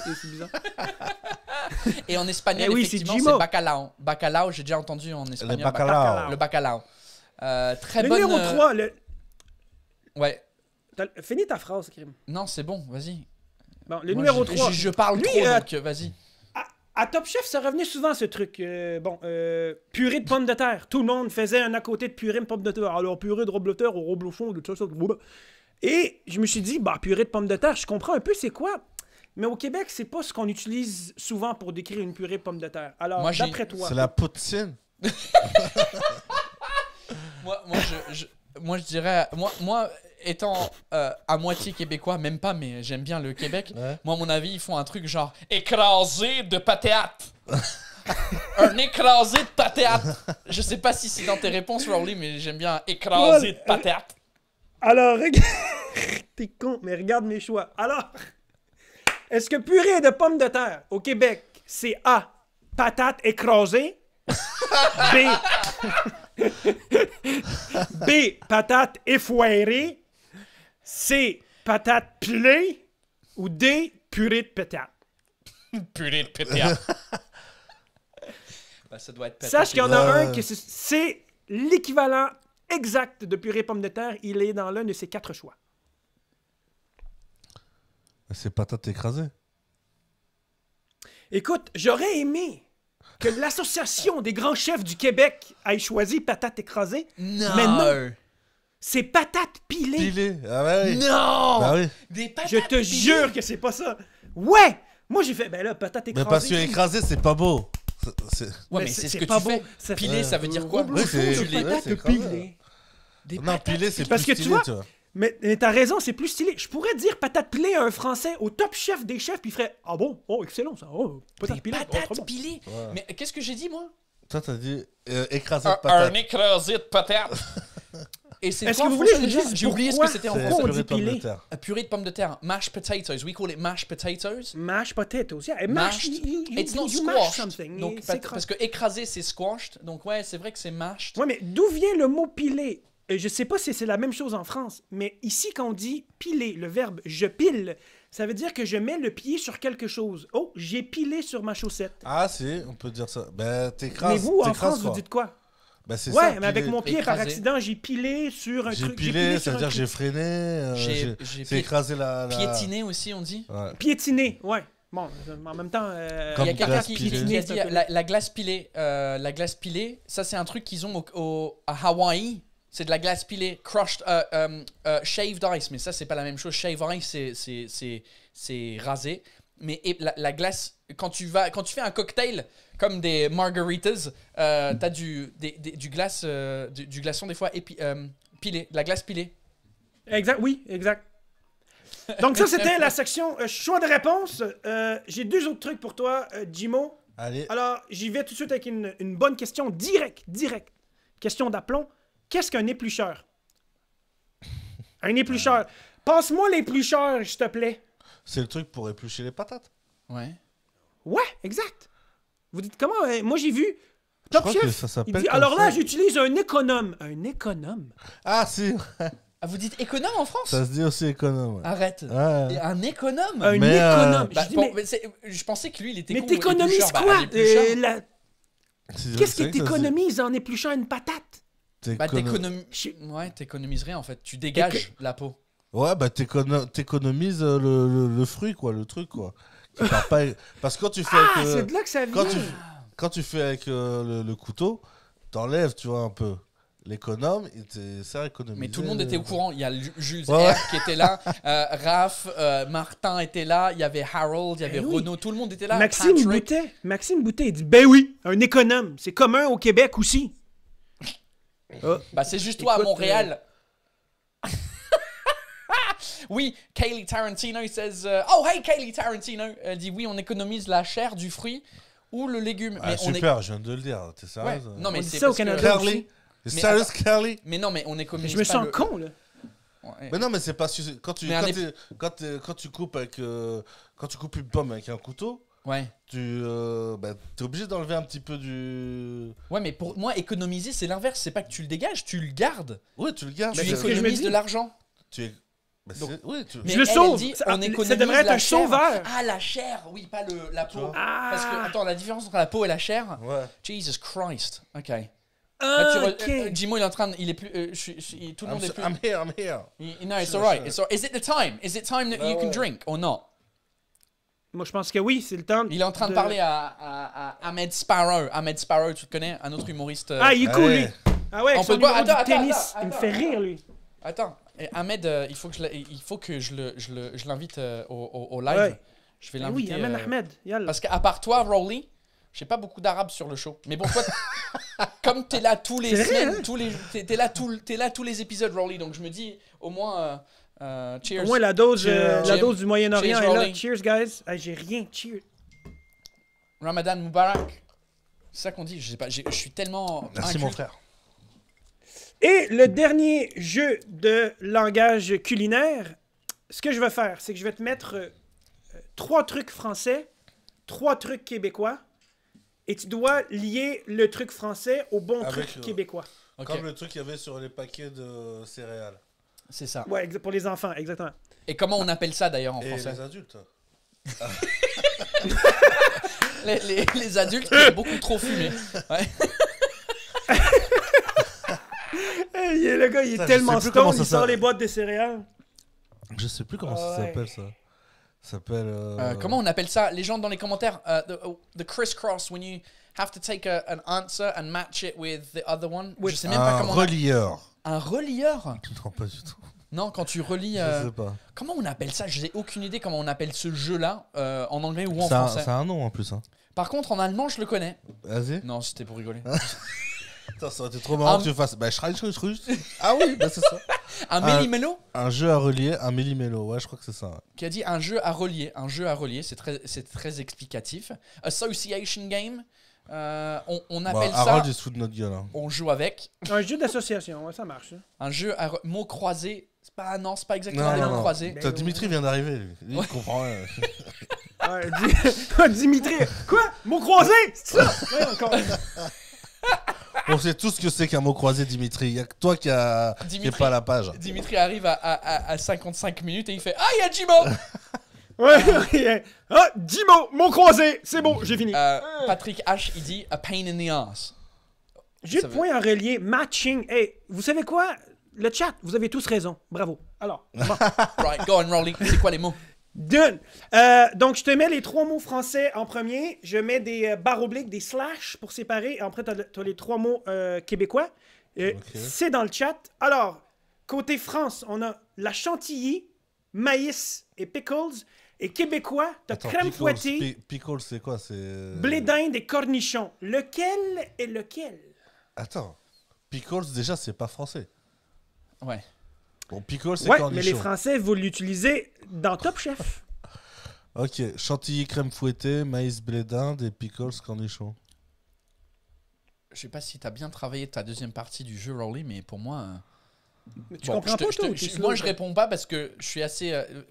*laughs* Et en espagnol, eh effectivement, c'est bacalao. Bacalao, j'ai déjà entendu en espagnol. Le bacalao. Le bacalao. Euh, très le numéro 3. Euh, le... Ouais. Finis ta phrase, Krim. Non, c'est bon, vas-y. Bon, le numéro 3. Je, parle Lui, trop, donc vas-y. À Top Chef, ça revenait souvent ce truc. Euh, bon, euh, purée de pommes de terre. Tout le monde faisait un à côté de purée de pommes de terre. Alors, purée de robloteur ou de tout ça, Et je me suis dit, bah, purée de pommes de terre, je comprends un peu c'est quoi. Mais au Québec, c'est pas ce qu'on utilise souvent pour décrire une purée de pommes de terre. Alors, d'après toi. C'est la poutine. *laughs* moi, je, moi, dirais. Moi, moi étant euh, à moitié québécois, même pas, mais j'aime bien le Québec, moi, à mon avis, ils font un truc genre écrasé de patates. *laughs* un écrasé de patates. Je sais pas si c'est dans tes réponses, Rowley, mais j'aime bien écrasé de patates. Alors, regarde. *laughs* T'es con, mais regarde mes choix. Alors, est-ce que purée de pommes de terre au Québec, c'est A, patate écrasée? B. *laughs* B, patate effoirée. C'est patate pilée ou D, purée de pétate? purée *laughs* ben, de pétate. doit être Sache qu'il y en a un qui c'est l'équivalent exact de purée pomme de terre. Il est dans l'un de ses quatre choix. C'est patate écrasée. Écoute, j'aurais aimé que l'association des grands chefs du Québec ait choisi patate écrasée. Non. Mais non. C'est patates pilées. Pilées, ah ouais. Non! Bah oui. Des patates Je te jure que c'est pas ça. Ouais! Moi, j'ai fait, ben là, patate écrasée. Mais parce que c'est pas beau. C'est... Ouais, mais, c'est ce que tu fais. Pilé, ça veut dire quoi? Oui, c'est, patates pilées. Des non, patates pilées, c'est plus parce que tu vois. Tu vois. Mais, t'as raison, c'est plus stylé. Je pourrais dire patate pilée à un Français au top chef des chefs, puis il ferait Ah bon Oh, excellent ça. Oh, patate oh, pilée. Mais qu'est-ce que j'ai dit, moi Toi, t'as dit euh, écrasé de patate. un écrasé de patate. *laughs* Et c'est Est-ce que vous voulez J'ai oublié ce que c'était en français. purée de pommes de terre. purée de pommes de terre. Mashed potatoes. We call it mashed potatoes. Mashed potatoes, yeah. mashed, It's not squashed. parce que écraser, c'est squashed. Donc, ouais, c'est vrai que c'est mashed. Ouais, mais d'où vient le mot piler Je Je sais pas si c'est la même chose en France, mais ici, quand on dit piler, le verbe je pile, ça veut dire que je mets le pied sur quelque chose. Oh, j'ai pilé sur ma chaussette. Ah, si, on peut dire ça. Ben, t'écrases. mais vous, en France, vous dites quoi bah, ouais, mais avec mon pied par accident, j'ai pilé sur un truc. J'ai pilé, c'est-à-dire j'ai freiné, euh, j'ai écrasé la, Piétiné aussi, on dit Piétiné, ouais. Bon, en même temps, euh, il y a quelqu'un qui, dit la, glace pilée. Euh, la glace pilée, ça c'est un truc qu'ils ont au, à Hawaï. C'est de la glace pilée, crushed, shaved ice. Mais ça, c'est pas la même chose. Shaved ice, c'est rasé. Mais la, la glace, quand tu, vas, quand tu fais un cocktail, comme des margaritas. Euh, t'as du, du, glace, euh, du, glaçon des fois euh, pilé, de la glace pilée. Exact, oui, exact. Donc ça, c'était la section euh, choix de réponse. J'ai deux autres trucs pour toi, Jimo. Allez. Alors, j'y vais tout de suite avec une, bonne question, directe, direct. Question d'aplomb. Qu'est-ce qu'un éplucheur? Un éplucheur. Passe-moi l'éplucheur, s'il te plaît. C'est le truc pour éplucher les patates. Ouais. Ouais, exact. Vous dites comment Moi, j'ai vu. Top Chef. il alors là, j'utilise un économe. Un économe Ah, si ah, vous dites économe en France Ça se dit aussi économe. Arrête. Un économe Un Mais, euh, bah, Je pensais que lui, il était mais t'économises bah, quoi euh, Qu'est-ce que t'économises en épluchant une patate Bah, Ouais, t'économises rien en fait. Tu dégages la peau. Ouais, bah t'économises euh, le, le- le fruit, quoi, le truc, quoi. Parce que quand tu fais. Quand tu, fais avec euh, le, couteau, t'enlèves, tu vois, un peu. L'économe, ça l'économie Mais tout le monde était au euh, courant. Il y a Jules R qui était là, euh, Raph, Martin était là, il y avait Harold, il y eh avait Renaud, tout le monde était là. Maxime Boutet, Maxime Boutet, il dit Ben oui, un économe, c'est commun au Québec aussi. bah, c'est juste toi à Montréal. Oui, Kaylee Tarantino says, dit euh, « oh hey Kaylee Tarantino, elle dit oui, on économise la chair du fruit ou le légume. Ah, super, on je viens de le dire, t'es sérieux hein. Non mais c'est ça au Canada. Sérieux, Kelly. Mais non, mais on économise. Je me sens con là. Mais non, mais c'est pas quand tu quand, quand, tu coupes avec euh, quand tu coupes une pomme avec un couteau. Ouais. Tu euh, bah, es obligé d'enlever un petit peu du. Ouais, mais pour moi, économiser, c'est l'inverse. C'est pas que tu le dégages, tu le gardes. Oui, tu le gardes. Tu économises je me de l'argent. Bah, je le sauve. dit, on ça devrait être un sauveur. Ah, la chair, oui, pas le, la peau. Ah. Parce que, attends, la différence entre la peau et la chair. Ouais. Jesus Christ. Ok. Ah, okay. Euh, il est en train, il est plus, euh, je, tout le monde est plus. I'm here, I'm here. no, it's alright. Is it the time? Is it time that bah you can drink or not? Moi, je pense que oui, c'est le temps. Il est en train de, parler à, à, à, Ahmed Sparrow. Ahmed Sparrow, tu le connais, un autre humoriste. Euh, ah, il est cool, ah lui. Ah ouais, c'est on son tennis, il me fait rire, lui. Attends, Ahmed, euh, il faut que je, il faut que je le, l'invite euh, au, live. Je vais eh oui, Ahmed, euh, parce qu'à part toi, Rowley, j'ai pas beaucoup d'arabes sur le show. Mais bon, toi, *laughs* comme t'es là tous les hein. tous les, t'es, là là tous les épisodes, Rowley. Donc je me dis, au moins, cheers. Au moins, la dose, la dose du Moyen-Orient est là. Cheers, guys. Ah, j'ai rien. Cheers. Ramadan Mubarak. C'est ça qu'on dit. Je sais pas. Je suis tellement. Merci mon frère. Et le dernier jeu de langage culinaire, ce que je vais faire, c'est que je vais te mettre euh, trois trucs français, trois trucs québécois, et tu dois lier le truc français au bon truc québécois. Comme le truc qu'il y avait sur les paquets de céréales. C'est ça. Ouais, pour les enfants, exactement. Et comment on appelle ça d'ailleurs en français les adultes. *laughs* les, adultes qui ont beaucoup trop fumé. Ouais. *laughs* le gars, il est tellement stone, il sort les boîtes de céréales. Je sais plus comment ça ah, s'appelle ça. Ça s'appelle. Euh, euh, comment on appelle ça Les gens dans les commentaires. Euh, oh, the, criss-cross, when you have to take an answer and match it with the other one. Je sais un ah, pas Relieur. Un relieur. Non, pas du tout. Non, quand tu relis. Je sais pas. Comment on appelle ça Je n'ai aucune idée comment on appelle ce jeu-là en anglais ou en ça français. C'est un nom en plus. Hein. Par contre, en allemand, je le connais. Vas-y. Non, c'était pour rigoler. *laughs* Attends, ça aurait trop marrant que tu fasses. Bah, Shrine Shrine Shrine. Ah oui, bah c'est ça. Un méli Un jeu à relier, un méli-mélo. Ouais, je crois que c'est ça. qui a dit un jeu à relier. Un jeu à relier, c'est très, c'est très explicatif. Association game, euh, on, on appelle ça. notre gueule. Hein. On joue avec. Un jeu d'association, ouais, ça marche. Hein. Un jeu à mots croisés. C'est pas, non, c'est pas exactement Non, des non, mots non. croisés. Ben Dimitri vient d'arriver. lui. comprends il comprend *laughs* *laughs* Dimitri. Quoi mots croisés C'est ça Ouais, encore. *laughs* *laughs* On sait tout ce que c'est qu'un mot croisé, Dimitri. Il y a que toi qui n'es pas la page. Dimitri arrive à, à, à 55 minutes et il fait Ah, il y a Jimo *laughs* Ouais, ah, mot croisé, c'est bon, j'ai fini. Euh, Patrick H, il dit A pain in the ass. Juste point en à relier, matching. Hey, vous savez quoi Le chat, vous avez tous raison. Bravo. Alors, *laughs* C'est quoi les mots Done. Euh, donc, je te mets les trois mots français en premier. Je mets des euh, barres obliques, des slash pour séparer. Après, tu as, les trois mots euh, québécois. C'est dans le chat. Alors, côté France, on a la chantilly, maïs et pickles. Et québécois, tu as crème fouettée. pickles, c'est quoi Blé d'Inde et cornichons. Lequel est lequel Attends, pickles, déjà, c'est pas français. Ouais. Bon, pickles, c'est ouais, mais les Français, vont l'utiliser dans Top Chef. ok, chantilly crème fouettée, maïs blé des pickles, cornichons. cornichon. Je sais pas si t'as bien travaillé ta deuxième partie du jeu, Rowley, mais pour moi... Euh, tu comprends pas, toi, Moi, je réponds pas parce que je suis assez... Euh, euh,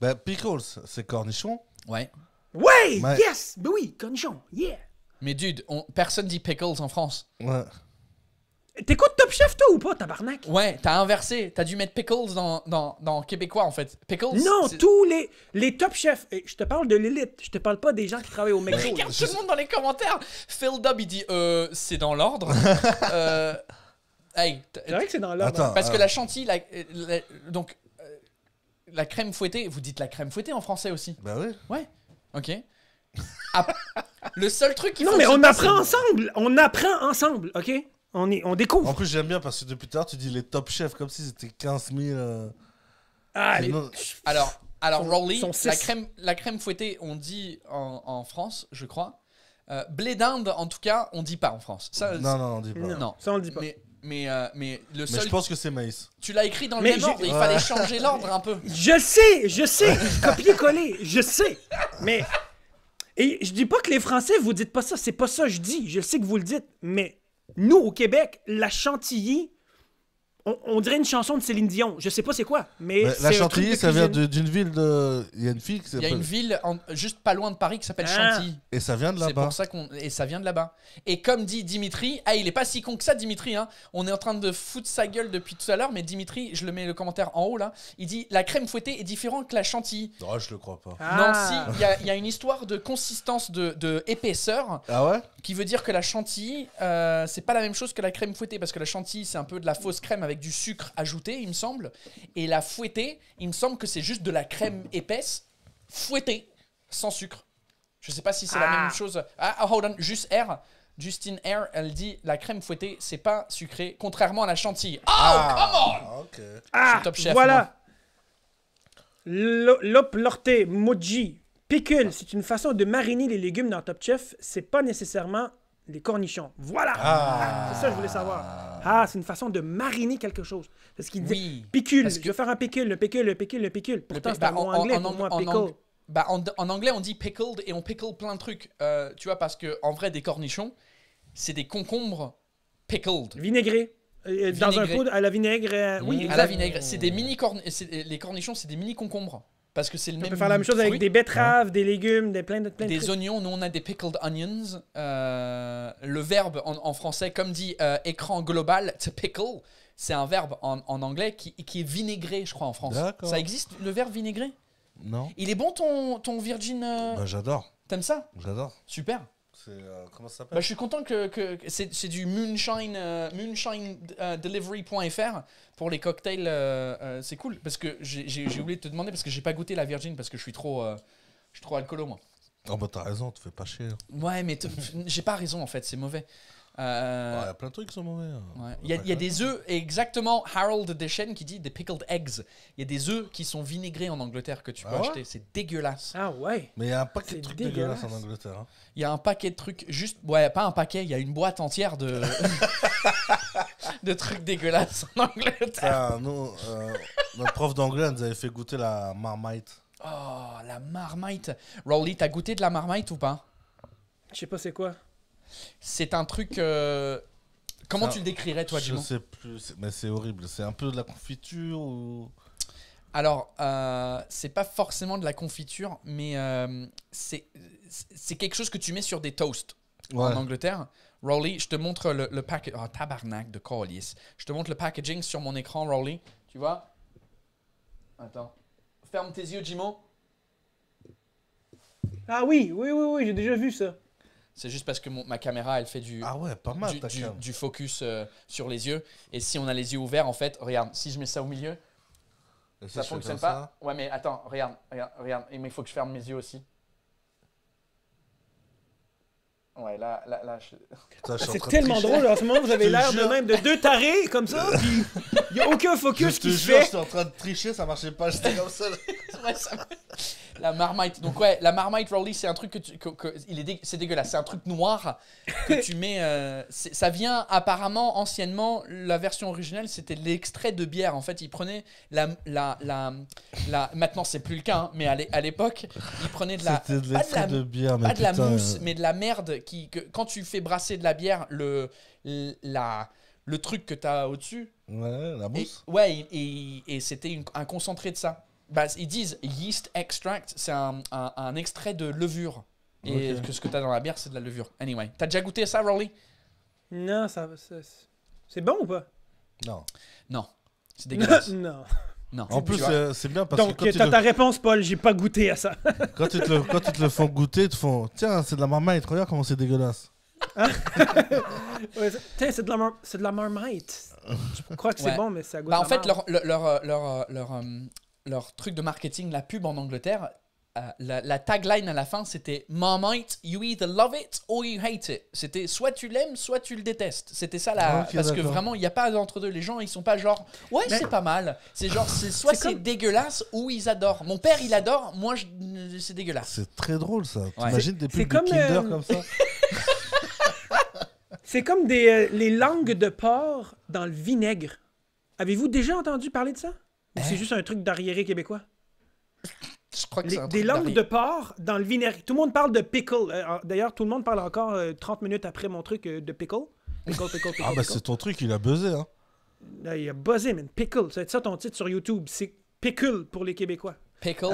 bah, pickles, c'est cornichon. Ouais. Ouais, yes, mais bah oui, cornichon, yeah. Mais dude, on... personne dit pickles en France. Ouais de Top Chef, toi, ou pas, tabarnak? Ouais, t'as inversé. T'as dû mettre Pickles dans, dans, dans Québécois, en fait. Pickles. Non, tous les, les Top Chefs. je te parle de l'élite. Je te parle pas des gens qui travaillent au McDo. Regarde tout le monde dans les commentaires. Phil Dub, il dit euh, c'est dans l'ordre. *laughs* euh, c'est vrai que c'est dans l'ordre. Parce que euh. la chantilly, la, donc, euh, la crème fouettée, vous dites la crème fouettée en français aussi. Bah ben oui. Ouais. Ok. Ah, le seul truc qui Non, mais on apprend ensemble. On apprend ensemble, ok? on, on découvre. En plus, j'aime bien parce que depuis tout à l'heure, tu dis les top chefs comme si c'était 15 000. Euh. Ah, les... Alors, alors la crème, la crème fouettée, on dit en, France, je crois. Euh, blé d'Inde, en tout cas, on dit pas en France. Ça, non, non, on dit pas. Non. Ça, on le dit pas. Mais, mais, euh, le seul. Mais je pense que c'est maïs. Tu l'as écrit dans le même ordre, il fallait changer l'ordre un peu. *laughs* Je sais, je sais, *laughs* copier-coller, je sais. Mais. Et je dis pas que les Français, vous dites pas ça, c'est pas ça que je dis. Je sais que vous le dites, mais nous, au Québec, la chantilly, on, dirait une chanson de Céline Dion. Je sais pas c'est quoi, mais. la Chantilly, ça vient d'une ville de. Il y a une qui Il y a une ville juste pas loin de Paris qui s'appelle ah. Chantilly. Et ça vient de là-bas. ça qu'on. Et ça vient de là-bas. Et comme dit Dimitri, ah, il est pas si con que ça, Dimitri. Hein. On est en train de foutre sa gueule depuis tout à l'heure, mais Dimitri, je le mets le commentaire en haut là. Il dit la crème fouettée est différente que la Chantilly. Non, oh, je le crois pas. Ah. Non, si, il y, a une histoire de consistance, de, épaisseur. Ah ouais Qui veut dire que la Chantilly, euh, c'est pas la même chose que la crème fouettée, parce que la Chantilly, c'est un peu de la fausse crème avec du sucre ajouté, il me semble. Et la fouettée, il me semble que c'est juste de la crème épaisse fouettée sans sucre. Je sais pas si c'est la ah. même chose. Ah, ah, hold on, juste R. Justine Air, elle dit la crème fouettée, c'est pas sucré, contrairement à la chantilly. Oh, ah, come on Ah, ah voilà Lop, moji, pickle, c'est une façon de mariner les légumes dans Top Chef. C'est pas nécessairement les cornichons. Voilà! Ah. C'est ça que je voulais savoir. Ah, c'est une façon de mariner quelque chose. Parce qu'il dit picule, tu je vais faire un picule, le picule, le picule, le picule. Pourtant, c'est anglais En, anglais, on dit pickled et on pickle plein de trucs. Euh, tu vois, parce que en vrai, des cornichons, c'est des concombres pickled. Vinaigrés. Euh, euh, dans un pot à la vinaigre. oui, à la vinaigre. C'est des mini Les cornichons, c'est des mini concombres. Parce que c'est le même. On peut faire la même chose avec des betteraves, des légumes, des plein de, plein Des oignons, nous on a des pickled onions. Euh, le verbe en, français, comme dit euh, écran global, to pickle, c'est un verbe en, anglais qui, est vinaigré, je crois, en France. Ça existe, le verbe vinaigré Non. Il est bon ton, ton Virgin. Euh, bah, j'adore. T'aimes ça J'adore. Super. Euh, comment ça s'appelle bah, Je suis content que, que, c'est, du moonshine, euh, moonshine-delivery.fr euh, pour les cocktails. c'est cool parce que j'ai, oublié de te demander parce que j'ai pas goûté la Virgin parce que je suis trop, je trop alcoolo moi. Oh bah t'as raison, tu fais pas chier. Hein. Ouais, mais j'ai pas raison en fait, c'est mauvais. Euh, il y a plein de trucs qui sont mauvais. Hein. Il y, a, des œufs, exactement, Harold Deschenes qui dit des pickled eggs. Il y a des œufs qui sont vinaigrés en Angleterre que tu peux ah acheter. c'est dégueulasse. Ah ouais Mais il y a un paquet de trucs dégueulasses en Angleterre. Hein. Il y a un paquet de trucs, juste. Ouais, pas un paquet, il y a une boîte entière de. *laughs* de trucs dégueulasses en Angleterre. Ah, nous, euh, notre prof d'anglais nous avait fait goûter la marmite. Oh, la marmite Rowley, t'as goûté de la marmite ou pas Je sais pas c'est quoi. C'est un truc. Euh, comment tu le décrirais, toi, Je sais plus, mais c'est horrible. C'est un peu de la confiture ou. Alors, euh, c'est pas forcément de la confiture, mais euh, c'est quelque chose que tu mets sur des toasts en Angleterre. Rowley, je te montre le, le packaging. Oh, tabarnak de Je te montre le packaging sur mon écran, Rowley. Tu vois Attends. Ferme tes yeux, Jimo. Ah oui, oui, oui, oui, j'ai déjà vu ça. C'est juste parce que ma caméra, elle fait du, ah du, focus euh, sur les yeux. Et si on a les yeux ouverts, en fait, regarde, si je mets ça au milieu, ça fonctionne pas. Ouais, mais attends, regarde, regarde, regarde. mais il faut que je ferme mes yeux aussi. Ouais, là, là, là C'est tellement drôle, en ce moment, vous avez l'air de même de deux tarés, comme ça, puis il n'y a aucun focus qui fait. Je suis en train de tricher, ça marchait pas, j'étais comme ça. *laughs* La marmite, donc ouais, la marmite rolly, c'est un truc que il est C'est dégueulasse, c'est un truc noir que tu mets... Euh, ça vient apparemment, anciennement, la version originelle, c'était l'extrait de bière. En fait, il prenait la... la, la, Maintenant, c'est plus le cas, hein, mais à l'époque, il prenait de la... C'était de l'extrait de, bière, mais Pas de la mousse, euh. mais de la merde qui, quand tu fais brasser de la bière, le, la, le truc que tu as au-dessus. Ouais, la mousse. ouais, et, et, c'était un concentré de ça. Bah, ils disent yeast extract, c'est un, un, extrait de levure. Et que ce que tu as dans la bière, c'est de la levure. Anyway, t'as déjà goûté ça, Rolly Non, ça, c'est bon ou pas Non. Non, c'est *laughs* dégueulasse. non. En plus, euh, c'est bien parce que. Donc, t'as ta réponse, Paul, j'ai pas goûté à ça. *laughs* quand, ils te le, font goûter, ils te font Tiens, c'est de la marmite, regarde comment c'est dégueulasse. Ah. *laughs* Tiens, c'est de, la marmite. Je crois que c'est bon, mais ça goûte. Bah, en fait, leur, leur, euh, leur, euh, leur truc de marketing, la pub en Angleterre, euh, la, tagline à la fin, c'était Marmite, you either love it or you hate it. C'était soit tu l'aimes, soit tu le détestes. C'était ça la. parce que vraiment, il n'y a pas d'entre-deux. Les gens, ils sont pas genre, ouais, c'est pas mal. C'est genre, c'est soit c'est dégueulasse ou ils adorent. Mon père, il adore, moi, je... c'est dégueulasse. C'est très drôle ça. T'imagines des pubs comme Kinder euh, comme ça *laughs* C'est comme des, euh, les langues de porc dans le vinaigre. Avez-vous déjà entendu parler de ça Ou c'est juste un truc d'arriéré québécois des, langues de porc dans le vinaigre. Tout le monde parle de pickle. Euh, d'ailleurs, tout le monde parle encore 30 euh, minutes après mon truc euh, de pickle. ah, bah c'est ton truc, il a buzzé, hein. Ben, il a buzzé, man. Pickle. c'est ça ton titre sur YouTube. C'est Pickle pour les Québécois. Pickle.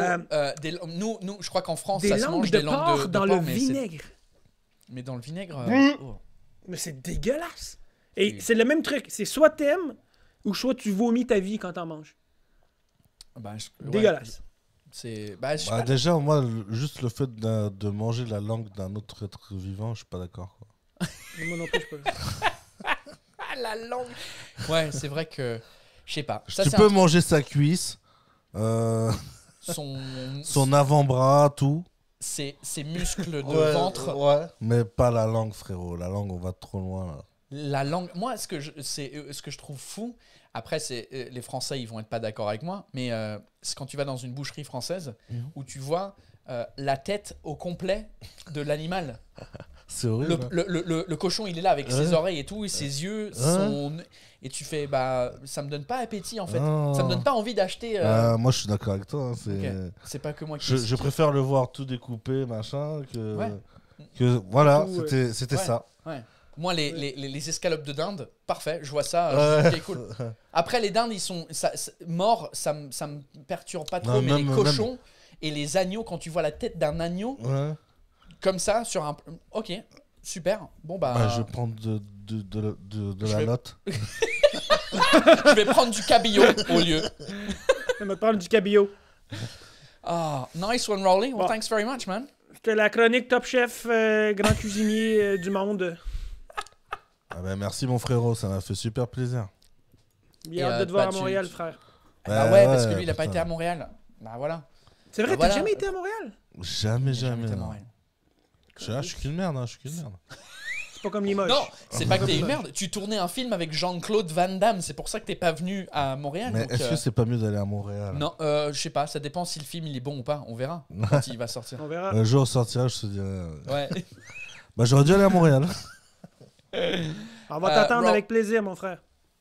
nous, nous, je crois qu'en France, ça se mange de des langues de, porc dans le vinaigre. Mais dans le vinaigre. Oh. Mais c'est dégueulasse. Et c'est le même truc. C'est soit t'aimes ou soit tu vomis ta vie quand t'en manges. Ben, dégueulasse. Bah, bah, déjà, moi, juste le fait de manger la langue d'un autre être vivant, je suis pas d'accord. Moi ah, la langue Ouais, c'est vrai que. Je sais pas. tu peux manger sa cuisse, euh, son... *laughs* son avant-bras, tout, Ses, ses muscles de ventre. Ouais. mais pas la langue, frérot. La langue, on va trop loin La langue. Moi, ce que je, euh, ce que je trouve fou, après, c'est euh, les Français, ils vont être pas d'accord avec moi, mais euh, c'est quand tu vas dans une boucherie française mhm. où tu vois euh, la tête au complet de l'animal. *laughs* c'est horrible. Hein. Le, cochon, il est là avec ses oreilles et tout, et ses yeux, et tu fais, bah, ça me donne pas appétit en fait. Ça me donne pas envie d'acheter. Bah, moi, je suis d'accord avec toi. Hein, c'est pas que moi. Qui je, préfère le voir tout découpé, machin, que. voilà, c'était ça. Moi, les, les, les, escalopes de dinde, parfait, je vois ça, cool. Après, les dindes, ils sont morts, ça, me perturbe pas trop, mais les cochons et les agneaux, quand tu vois la tête d'un agneau, comme ça, sur un. Ok, super, bon bah. bah je prends de, de, de, la note. *laughs* je vais prendre du cabillaud au lieu. Je me prendre du cabillaud. Ah, nice one, Rolly. Well, thanks very much, man. C'était la chronique Top Chef, euh, grand cuisinier euh, du monde. Ah ben merci mon frérot, ça m'a fait super plaisir. Il y a hâte euh, de te voir à bah, Montréal, frère. Ah ouais, parce que lui, il a pas été à Montréal. Bah voilà. C'est vrai, Bah t'as jamais été à Montréal Jamais, jamais. non. Je suis qu'une merde, hein, je suis qu'une merde. C'est pas comme Limoges. Non, c'est pas que t'es une merde. Tu tournais un film avec Jean-Claude Van Damme. C'est pour ça que t'es pas venu à Montréal. Mais est-ce que c'est pas mieux d'aller à Montréal Non, euh, je sais pas. Ça dépend si le film il est bon ou pas. On verra *laughs* quand il va sortir. On verra. Un jour, on sortira, je te dirai. Ouais. Bah, j'aurais dû aller à Montréal. *laughs* On va euh, t'attendre avec plaisir, mon frère.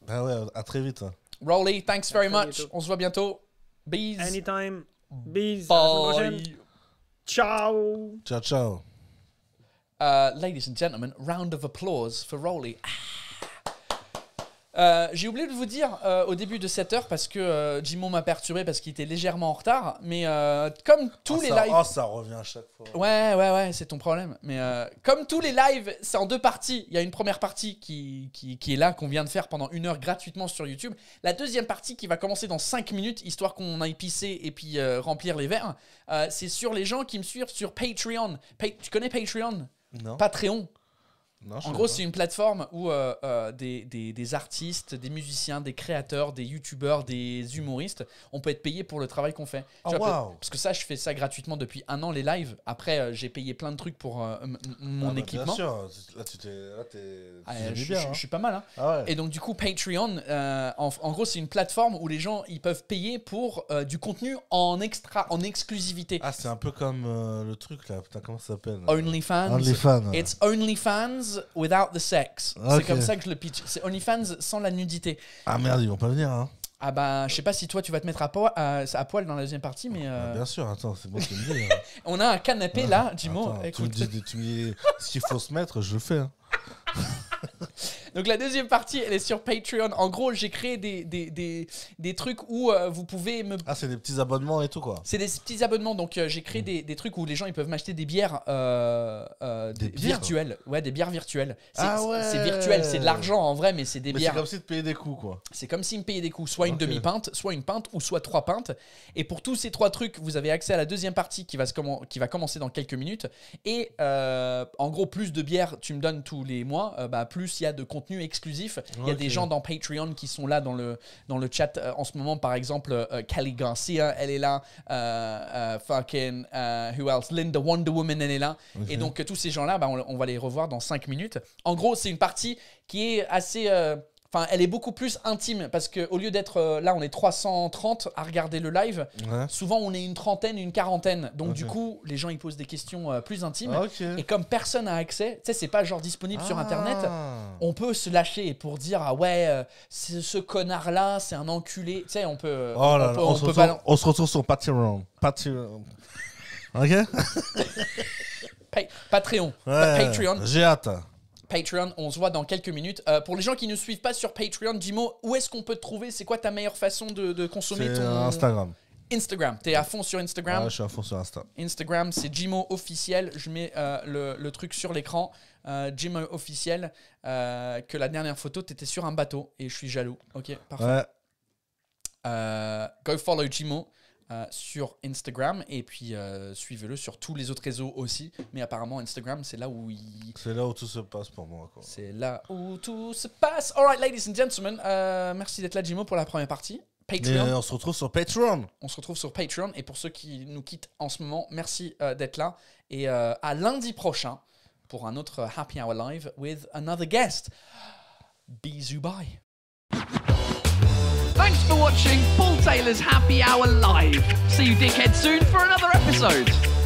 Ben ouais, à très vite. Hein. Rolly, thanks very much. On se voit bientôt. Bees. Anytime. Bees. Bye. Ciao. Ciao, ciao. Uh, ladies and gentlemen, round of applause for Rolly. Ah. Euh, j'ai oublié de vous dire euh, au début de cette heure parce que euh, Jimon m'a perturbé parce qu'il était légèrement en retard. Mais comme tous ah, les lives. Oh, ça revient à chaque fois. Ouais, ouais, ouais, c'est ton problème. Mais comme tous les lives, c'est en deux parties. Il y a une première partie qui, qui, est là, qu'on vient de faire pendant une heure gratuitement sur YouTube. La deuxième partie qui va commencer dans cinq minutes, histoire qu'on aille pisser et puis remplir les verres, c'est sur les gens qui me suivent sur Patreon. tu connais Patreon non. Patreon en gros, c'est une plateforme où euh, euh, des, des, artistes, des musiciens, des créateurs, des youtubeurs, des humoristes, on peut être payé pour le travail qu'on fait. Ah, parce que ça, je fais ça gratuitement depuis un an, les lives. Après, euh, j'ai payé plein de trucs pour ah, mon ah, équipement. Bien sûr, là, tu t'es. je, suis pas mal. Hein. Ah, Et donc, du coup, Patreon, en, gros, c'est une plateforme où les gens ils peuvent payer pour du contenu en extra, en exclusivité. Ah, c'est un peu comme le truc là, putain, comment ça s'appelle OnlyFans. OnlyFans. It's OnlyFans without the sex. C'est comme ça que je le pitch. C'est OnlyFans sans la nudité. Ah merde, ils vont pas venir, hein. Ah bah, je sais pas si toi tu vas te mettre à, poil, dans la deuxième partie, mais. Euh, ah, bien sûr, attends, c'est bon, tu me dis. Hein. *laughs* On a un canapé là, dis Tu me dis, ce qu'il faut se mettre, je le fais. Hein. *laughs* Donc la deuxième partie, elle est sur Patreon. En gros, j'ai créé des, des, des, des trucs où euh, vous pouvez me. Ah, c'est des petits abonnements et tout quoi. C'est des petits abonnements. Donc euh, j'ai créé mm. des, des, trucs où les gens ils peuvent m'acheter des bières, euh, virtuelles. Ouais, des bières virtuelles. C'est ah virtuel, c'est de l'argent en vrai, mais c'est des mais bières. C'est comme si de payer des coûts quoi. C'est comme si me payer des coups, soit une demi-pinte, soit une pinte ou soit trois pintes. Et pour tous ces trois trucs, vous avez accès à la deuxième partie qui va, se qui va commencer dans quelques minutes. Et en gros, plus de bières tu me donnes tous les mois, bah, plus il y a de contenu exclusif. Il y a des gens dans Patreon qui sont là dans le, dans le chat euh, en ce moment. Par exemple, euh, euh Garcia, elle est là. Euh, fucking, who else? Linda Wonder Woman, elle est là. Et donc, tous ces gens-là, bah, on, on, va les revoir dans 5 minutes. En gros, c'est une partie qui est assez Enfin, elle est beaucoup plus intime parce que au lieu d'être euh, là, on est 330 à regarder le live. Souvent, on est une trentaine, une quarantaine. Donc, du coup, les gens ils posent des questions euh, plus intimes. Ah, et comme personne n'a accès, tu sais, c'est pas genre disponible sur ah. internet. On peut se lâcher pour dire ah ouais, euh, ce connard là, c'est un enculé. Tu sais, on peut. on, se retourne, retrouve sur Patreon. Patreon. ok. *laughs* Patreon. Patreon. J'ai hâte. Patreon. On se voit dans quelques minutes. Euh, pour les gens qui ne suivent pas sur Patreon, Jimo, où est-ce qu'on peut te trouver C'est quoi ta meilleure façon de, consommer ton. Euh, Instagram. Instagram, t'es à fond sur Instagram. Ouais, je suis à fond sur Instagram. Instagram, c'est Jimo officiel. Je mets euh, le, truc sur l'écran. Euh, Jimo officiel, que la dernière photo, t'étais sur un bateau et je suis jaloux. Ok, parfait. go follow Jimo. Euh, sur Instagram et puis euh, suivez-le sur tous les autres réseaux aussi. Mais apparemment, Instagram, c'est là où il. C'est là où tout se passe pour moi. C'est là où tout se passe. Alright, ladies and gentlemen, euh, merci d'être là, Jimo, pour la première partie. Patreon. on se retrouve sur Patreon. On se retrouve sur Patreon. Et pour ceux qui nous quittent en ce moment, merci d'être là. Et à lundi prochain pour un autre Happy Hour Live with another guest. Bisous, bye. Thanks for watching Paul Taylor's Happy Hour Live. See you dickhead soon for another episode.